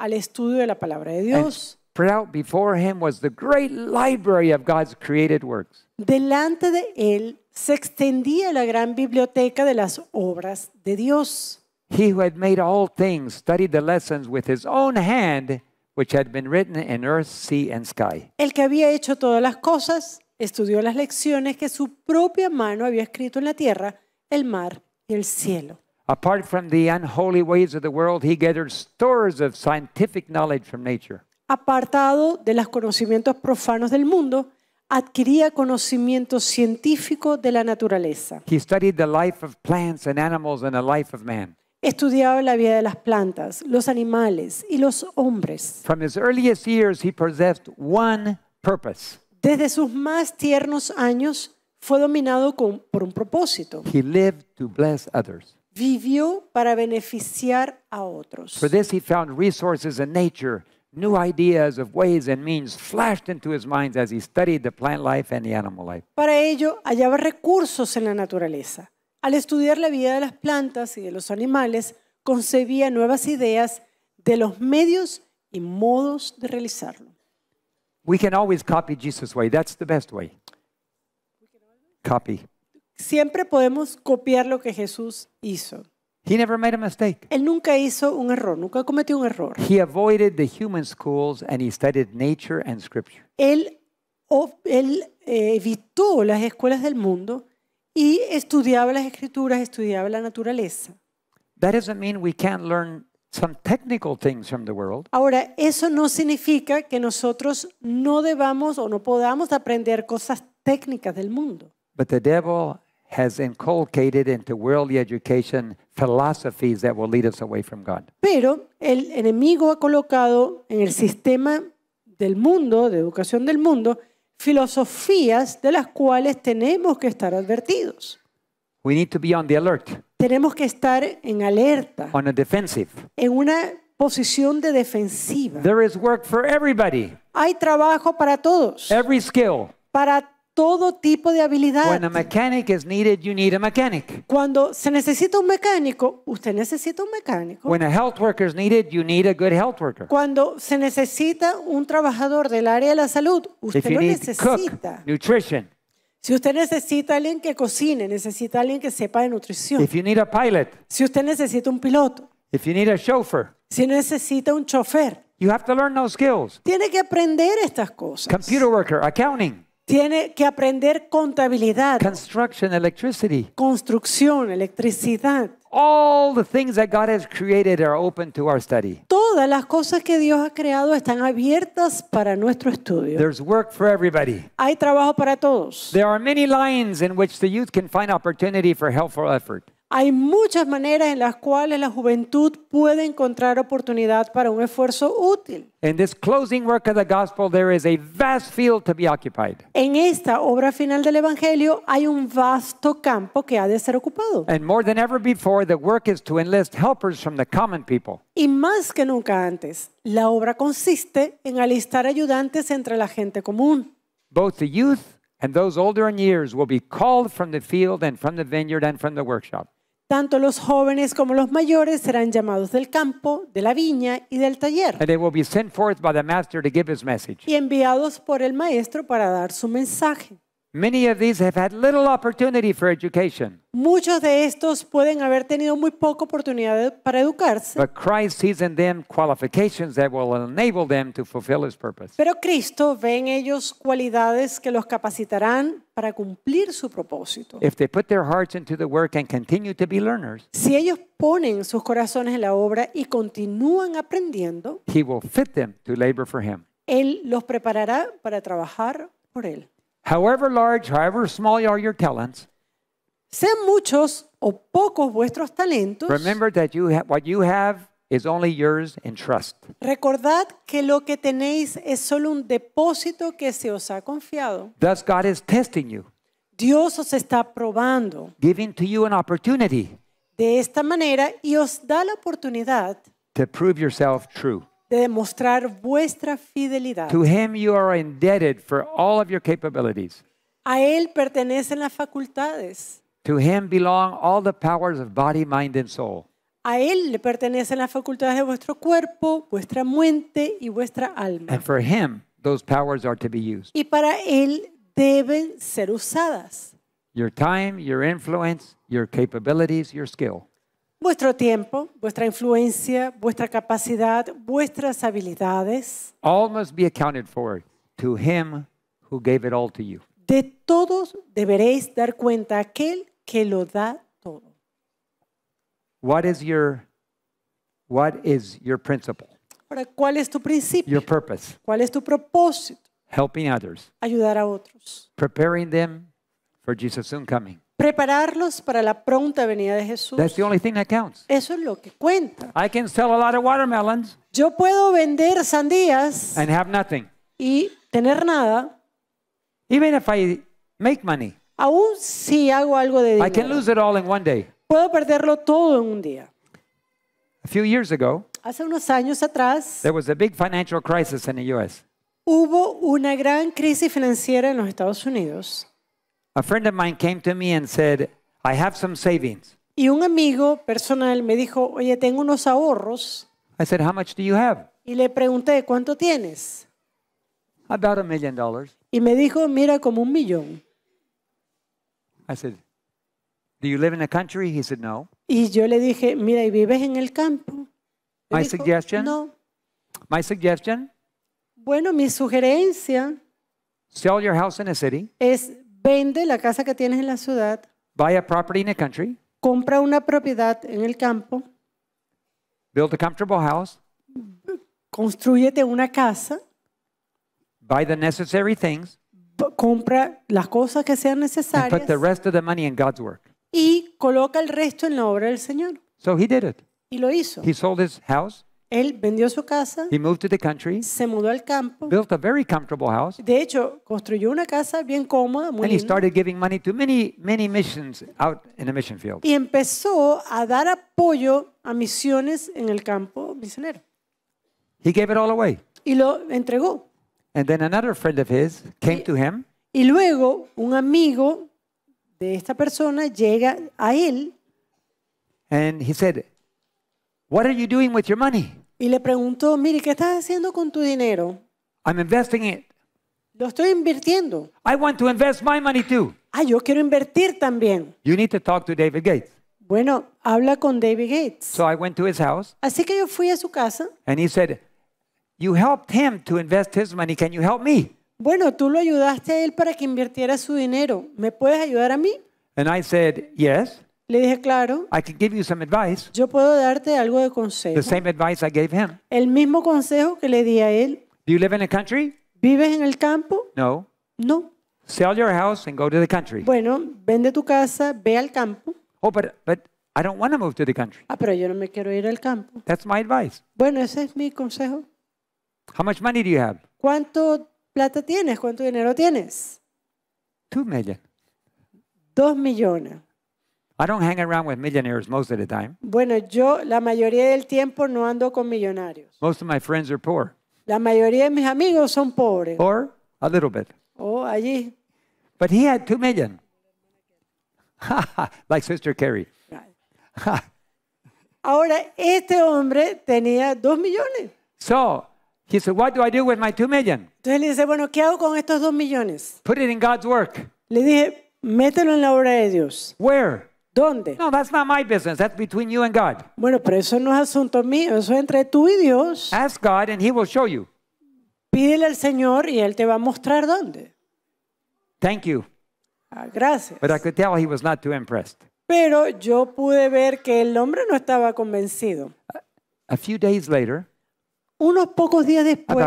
al estudio de la palabra de Dios. Delante de él se extendía la gran biblioteca de las obras de Dios. He El que había hecho todas las cosas estudió las lecciones que su propia mano había escrito en la tierra, el mar y el cielo. Apart from the unholy ways of the world, he gathered stores of scientific knowledge from nature. Apartado de los conocimientos profanos del mundo, adquiría conocimiento científico de la naturaleza. He studied the life of plants and animals and the life of man. Estudiaba la vida de las plantas, los animales y los hombres. From his earliest years he possessed one purpose. Desde sus más tiernos años fue dominado con, por un propósito. He lived to bless others. vivió para beneficiar a otros. For this he found resources in nature, new ideas of ways and means flashed into his mind as he studied the plant life and the animal life. Para ello hallaba recursos en la naturaleza. Al estudiar la vida de las plantas y de los animales, concebía nuevas ideas de los medios y modos de realizarlo. We can always copy Jesus' way. That's the best way. Copy. Siempre podemos copiar lo que Jesús hizo. He never made a mistake. Él nunca hizo un error, nunca cometió un error. He avoided the human schools and he studied nature and scripture. Él, él eh, evitó las escuelas del mundo y estudiaba las escrituras, estudiaba la naturaleza. Ahora, eso no significa que nosotros no debamos o no podamos aprender cosas técnicas del mundo. But has inculcated into worldly education philosophies that will lead us away from God. Pero el enemigo ha colocado en el sistema del mundo, de educación del mundo, filosofías de las cuales tenemos que estar advertidos. We need to be on the alert. Tenemos que estar en alerta. On a defensive. En una posición de defensiva. There is work for everybody. Hay trabajo para todos. Every skill. Para todo tipo de habilidad. Cuando se necesita un mecánico, usted necesita un mecánico. Cuando se necesita un trabajador del área de la salud, usted lo necesita. Si usted necesita alguien que cocine, necesita alguien que sepa de nutrición. pilot. Si usted necesita un piloto. If chauffeur. Si necesita un chofer. Tiene que aprender estas cosas. Computer worker, accounting. Tiene que aprender contabilidad. Construction, electricity. Construcción, electricidad. All the things that God has created are open to our study. Todas las cosas que Dios ha creado están abiertas para nuestro estudio. There's work for everybody. Hay trabajo para todos. There are many lines in which the youth can find opportunity for helpful effort. Hay muchas maneras en las cuales la juventud puede encontrar oportunidad para un esfuerzo útil. In this closing work of the gospel there is a vast field to be occupied. En esta obra final del evangelio hay un vasto campo que ha de ser ocupado. And more than ever before the work is to enlist helpers from the common people. Y más que nunca antes, la obra consiste en alistar ayudantes entre la gente común. Both the youth and those older in years will be called from the field and from the vineyard and from the workshop. Tanto los jóvenes como los mayores serán llamados del campo, de la viña y del taller. Y enviados por el maestro para dar su mensaje. Many of these have had little opportunity for education. Muchos de estos pueden haber tenido muy poca oportunidad para educarse. But Christ sees in them qualifications that will enable them to fulfill his purpose. Pero Cristo ve en ellos cualidades que los capacitarán para cumplir su propósito. If they put their hearts into the work and continue to be learners. Si ellos ponen sus corazones en la obra y continúan aprendiendo, he will fit them to labor for him. Él los preparará para trabajar por él however large, however small are your talents, sean muchos o pocos vuestros talentos, remember that you ha- what you have is only yours in trust. recordad que lo que tenéis es solo un depósito que se os ha confiado. Thus, God is testing you, Dios os está probando giving to you an opportunity de esta manera y os da la oportunidad to prove yourself true. de demostrar vuestra fidelidad. To him you are indebted for all of your capabilities. A él pertenecen las facultades. To him belong all the powers of body, mind and soul. A él le pertenecen las facultades de vuestro cuerpo, vuestra mente y vuestra alma. And for him those powers are to be used. Y para él deben ser usadas. Your time, your influence, your capabilities, your skill. vuestro tiempo, vuestra influencia, vuestra capacidad, vuestras habilidades. All must be accounted for to him who gave it all to you. De todos deberéis dar cuenta a aquel que lo da todo. What is your what is your principle? Ahora, ¿cuál es tu principio? Your purpose. ¿Cuál es tu propósito? Helping others. Ayudar a otros. Preparing them for Jesus soon coming. prepararlos para la pronta venida de Jesús. Eso es lo que cuenta. Yo puedo vender sandías y tener nada. Aún si hago algo de dinero, puedo perderlo todo en un día. Hace unos años atrás hubo una gran crisis financiera en los Estados Unidos. A friend of mine came to me and said, I have some savings. Y un amigo personal me dijo, oye, tengo unos ahorros. I said, how much do you have? Y le pregunté, ¿cuánto tienes? About a million dollars. Y me dijo, mira, como un millón. I said, do you live in a country? He said, no. Y yo le dije, mira, ¿y vives en el campo? My dijo, suggestion? No. My suggestion? Bueno, mi sugerencia Sell your house in a city. es Vende la casa que tienes en la ciudad. Buy a property in the country. Compra una propiedad en el campo. Build a comfortable house. Construyete una casa. Buy the necessary things. Compra las cosas que sean necesarias. put the rest of the money in God's work. Y coloca el resto en la obra del Señor. So he did it. Y lo hizo. He sold his house. Él vendió su casa. He moved to the country. Se mudó al campo. Built a very comfortable house. De hecho, construyó una casa bien cómoda, muy And he started giving money to many, many missions out in the mission field. Y empezó a dar apoyo a misiones en el campo misionero. He gave it all away. Y lo entregó. And then another friend of his came y, to him. Y luego un amigo de esta persona llega a él. And he said, "What are you doing with your money?" Y le preguntó, mire, ¿qué estás haciendo con tu dinero? Lo estoy invirtiendo. my Ah, yo quiero invertir también. David Gates. Bueno, habla con David Gates. Así que yo fui a su casa. y he said, Bueno, tú lo ayudaste a él para que invirtiera su dinero. ¿Me puedes ayudar a mí? And I said, "Yes." Le dije, claro, I can give you some advice, yo puedo darte algo de consejo. the same advice I gave him. El mismo consejo que le di a él. Do you live in a country? ¿Vives en el campo? No. No. Sell your house and go to the country. Bueno, vende tu casa, ve al campo. Oh, but, but I don't want to move to the country. Ah, pero yo no me quiero ir al campo. That's my advice. Bueno, ese es mi consejo. How much money do you have? ¿Cuánto plata tienes? ¿Cuánto dinero tienes? Two million. Dos millones. I don't hang around with millionaires most of the time. Bueno, yo la mayoría del tiempo no ando con millonarios. Most of my friends are poor. La mayoría de mis amigos son pobres. Or a little bit. Oh, allí. But he had two million. like Sister Carrie. Ahora, este hombre tenía dos millones. So, he said, what do I do with my two million? Entonces le dice, bueno, ¿qué hago con estos two millones? Put it in God's work. Le dije, mételo en la obra de Dios. Where? Bueno, pero eso no es asunto mío, eso es entre tú y Dios. Pídele al Señor y él te va a mostrar dónde. Thank you. gracias. Pero yo pude ver que el hombre no estaba convencido. A few days later, unos pocos días después,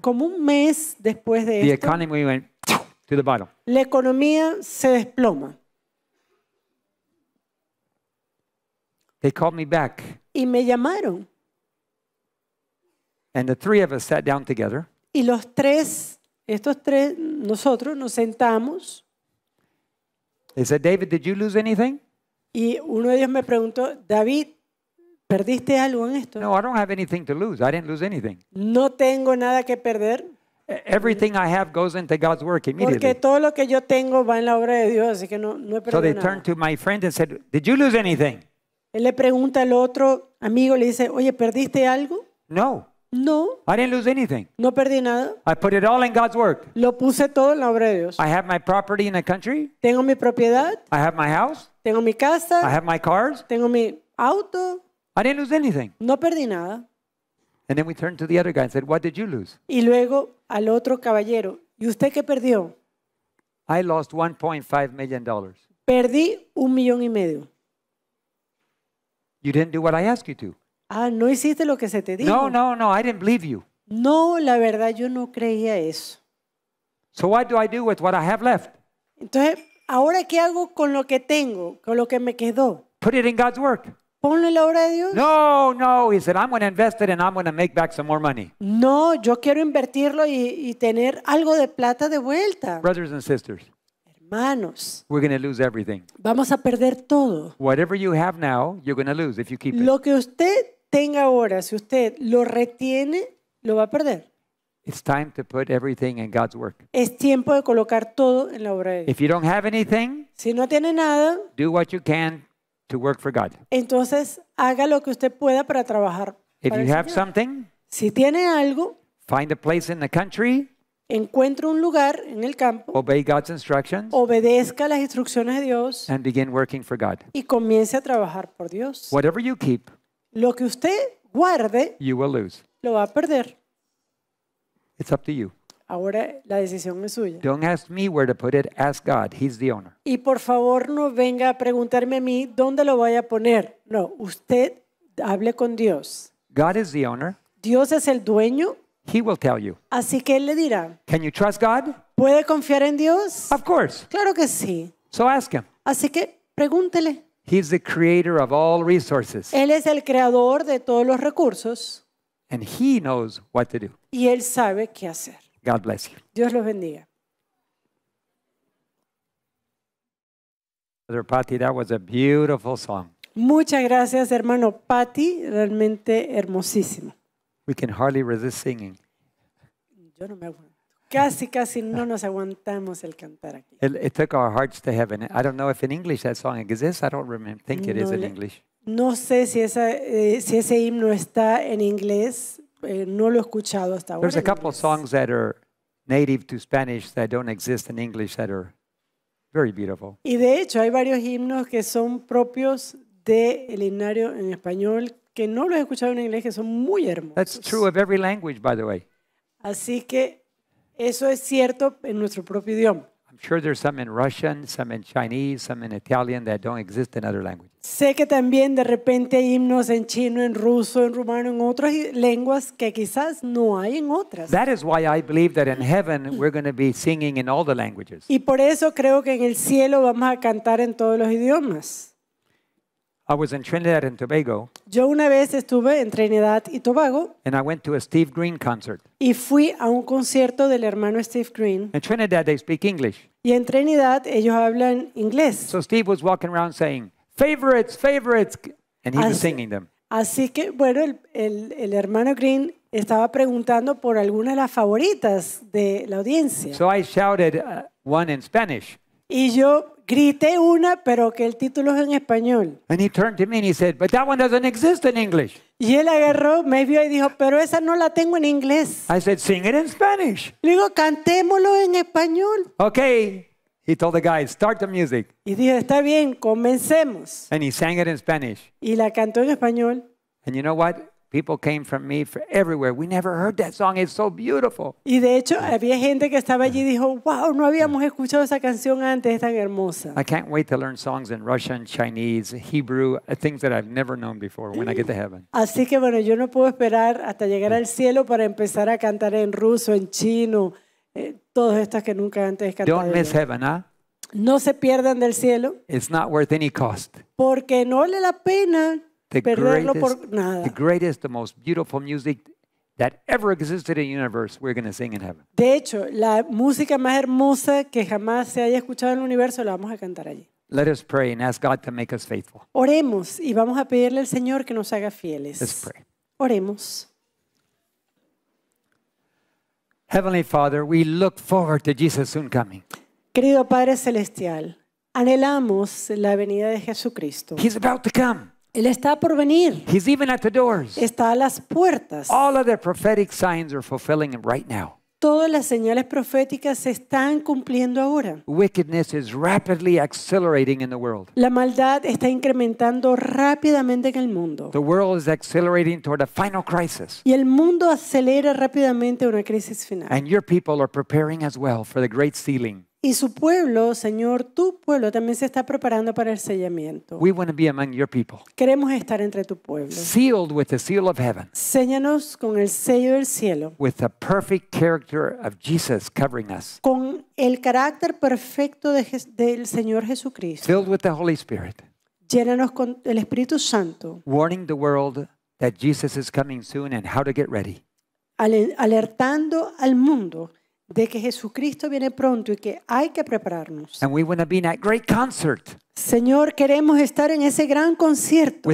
como un mes después de the esto, la economía se desploma. They called me back. Y me llamaron. And the three of us sat down together. Y los tres, estos tres, nosotros nos sentamos. They said, David, did you lose anything? Y uno de ellos me preguntó, David, ¿perdiste algo en esto? No, I don't have anything to lose. I didn't lose anything. No tengo nada que perder. Everything I have goes into God's work immediately. Porque todo lo que yo tengo va en la obra de Dios, así que no, no he perdido nada. so they nada. turned to my friend and said, "Did you lose anything?" Él le pregunta al otro amigo, le dice, oye, ¿perdiste algo? No. No. I didn't lose anything. No perdí nada. I put it all in God's work. Lo puse todo en la obra de Dios. I have my property in the country. Tengo mi propiedad. I have my house. Tengo mi casa. I have my cars. Tengo mi auto. I didn't lose anything. No perdí nada. And then we turned to the other guy and said, "What did you lose?" Y luego al otro caballero, ¿y usted qué perdió? I lost 1.5 million dollars. Perdí un millón y medio. You didn't do what I asked you to. Ah, no hiciste lo que se te dijo. No, no, no, I didn't believe you. No, la verdad yo no creía eso. So what do I do with what I have left? Entonces, ahora qué hago con lo que tengo, con lo que me quedó? Put it in God's work. Ponlo en la obra de Dios. No, no, he said I'm going to invest it and I'm going to make back some more money. No, yo quiero invertirlo y, y tener algo de plata de vuelta. Brothers and sisters. manos. We're going to lose everything. Vamos a perder todo. Whatever you have now, you're going to lose if you keep it. Lo que usted tenga ahora, si usted lo retiene, lo va a perder. It's time to put everything in God's work. Es tiempo de colocar todo en la obra de Dios. If you don't have anything, si no tiene nada, do what you can to work for God. Entonces, haga lo que usted pueda para trabajar. If para you have something, si tiene algo, find a place in the country encuentro un lugar en el campo, obedezca las instrucciones de Dios y comience a trabajar por Dios. lo que usted guarde, lo va a perder. It's up to you. Ahora la decisión es suya. Don't me where Y por favor no venga a preguntarme a mí dónde lo voy a poner. No, usted hable con Dios. Dios es el dueño. He will tell you. Así que él le dirá. Can you trust God? ¿Puede confiar en Dios? Of course. Claro que sí. So ask him. Así que pregúntele. He's the creator of all resources. Él es el creador de todos los recursos. And he knows what to do. Y él sabe qué hacer. God bless you. Dios los bendiga. Brother Patty, that was a beautiful song. Muchas gracias, hermano Patty, realmente hermosísimo. We can hardly resist singing. Yo no me aguanto. Casi, casi no nos aguantamos el cantar aquí. It, it took our hearts to heaven. I don't know if in English that song exists. I don't remember. think it no is in English. No sé si, esa, eh, si ese himno está en inglés. Eh, no lo he escuchado hasta ahora. There's a couple of songs that are native to Spanish that don't exist in English that are very beautiful. Y de hecho hay varios himnos que son propios del de himnario en español que no los he escuchado en inglés que son muy hermosos. That's true of every language, by the way. Así que eso es cierto en nuestro propio idioma. I'm sure there's some in Russian, some in Chinese, some in Italian that don't exist in other languages. Sé que también de repente hay himnos en chino, en ruso, en rumano, en otras lenguas que quizás no hay en otras. That is why I believe that in heaven we're going to be singing in all the languages. Y por eso creo que en el cielo vamos a cantar en todos los idiomas. I was in Trinidad and Tobago. Yo una vez estuve en Trinidad y Tobago. And I went to a Steve Green concert. Y fui a un concierto del hermano Steve Green. In Trinidad they speak English. Y en Trinidad ellos hablan inglés. So Steve was walking around saying, "Favorites, favorites," and he así, was singing them. Así que bueno, el, el, el hermano Green estaba preguntando por algunas de las favoritas de la audiencia. So I shouted uh, one in Spanish. Y yo Grité una, pero que el título es en español. And he turned to me and he said, But that one doesn't exist in English. Y él agarró, me vio y dijo, pero esa no la tengo en inglés. I said, Sing it in Spanish. Le digo, cantémoslo en español. Okay. He told the guy, Start the music. Y dijo, está bien, comencemos. And he sang it in Spanish. Y la cantó en español. And you know what? People came from me for everywhere. We never heard that song. It's so beautiful. Y de hecho, había gente que estaba allí y dijo, "Wow, no habíamos escuchado esa canción antes, es tan hermosa." I can't wait to learn songs in Russian, Chinese, Hebrew, uh, things that I've never known before when I get to heaven. Así que bueno, yo no puedo esperar hasta llegar al cielo para empezar a cantar en ruso, en chino, eh, todas estas que nunca antes canté. Don't miss heaven, ¿ah? ¿eh? No se pierdan del cielo. It's not worth any cost. Porque no vale la pena the perderlo greatest, por nada. The greatest, most beautiful music that ever existed in universe, we're going to sing in heaven. De hecho, la música más hermosa que jamás se haya escuchado en el universo la vamos a cantar allí. Let us pray and ask God to make us faithful. Oremos y vamos a pedirle al Señor que nos haga fieles. Let's pray. Oremos. Heavenly Father, we look forward to Jesus soon coming. Querido Padre celestial, anhelamos la venida de Jesucristo. He's about to come. Él está por venir. He's even at the doors. Está a las puertas. All of the prophetic signs are fulfilling right now. Todas las señales proféticas se están cumpliendo ahora. Wickedness is rapidly accelerating in the world. La maldad está incrementando rápidamente en el mundo. The world is accelerating toward a final crisis. Y el mundo acelera rápidamente una crisis final. And your people are preparing as well for the great sealing. Y su pueblo, Señor, tu pueblo también se está preparando para el sellamiento. Queremos estar entre tu pueblo. Sealed with con el sello del cielo. Con el carácter perfecto del Señor Jesucristo. Filled Llénanos con el Espíritu Santo. Alertando al mundo de que Jesucristo viene pronto y que hay que prepararnos. Señor, queremos estar en ese gran concierto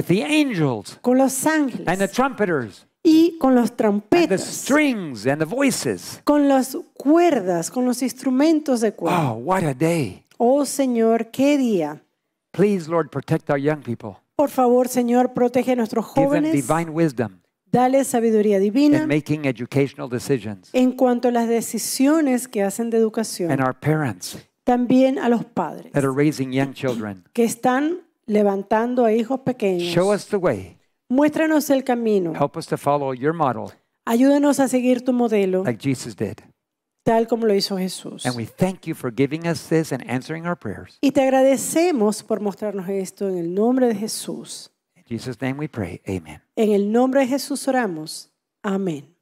con los ángeles y con los trompetas, con las cuerdas, con los instrumentos de cuerda. Oh, what a day. Oh Señor, qué día. Por favor, Señor, protege a nuestros jóvenes. wisdom. Dale sabiduría divina en cuanto a las decisiones que hacen de educación. también a los padres que están levantando a hijos pequeños. Muéstranos el camino. ayúdenos Ayúdanos a seguir tu modelo. Tal como lo hizo Jesús. Y te agradecemos por mostrarnos esto en el nombre de Jesús. Jesus name we pray. Amen. En el nombre de Jesús oramos. Amén.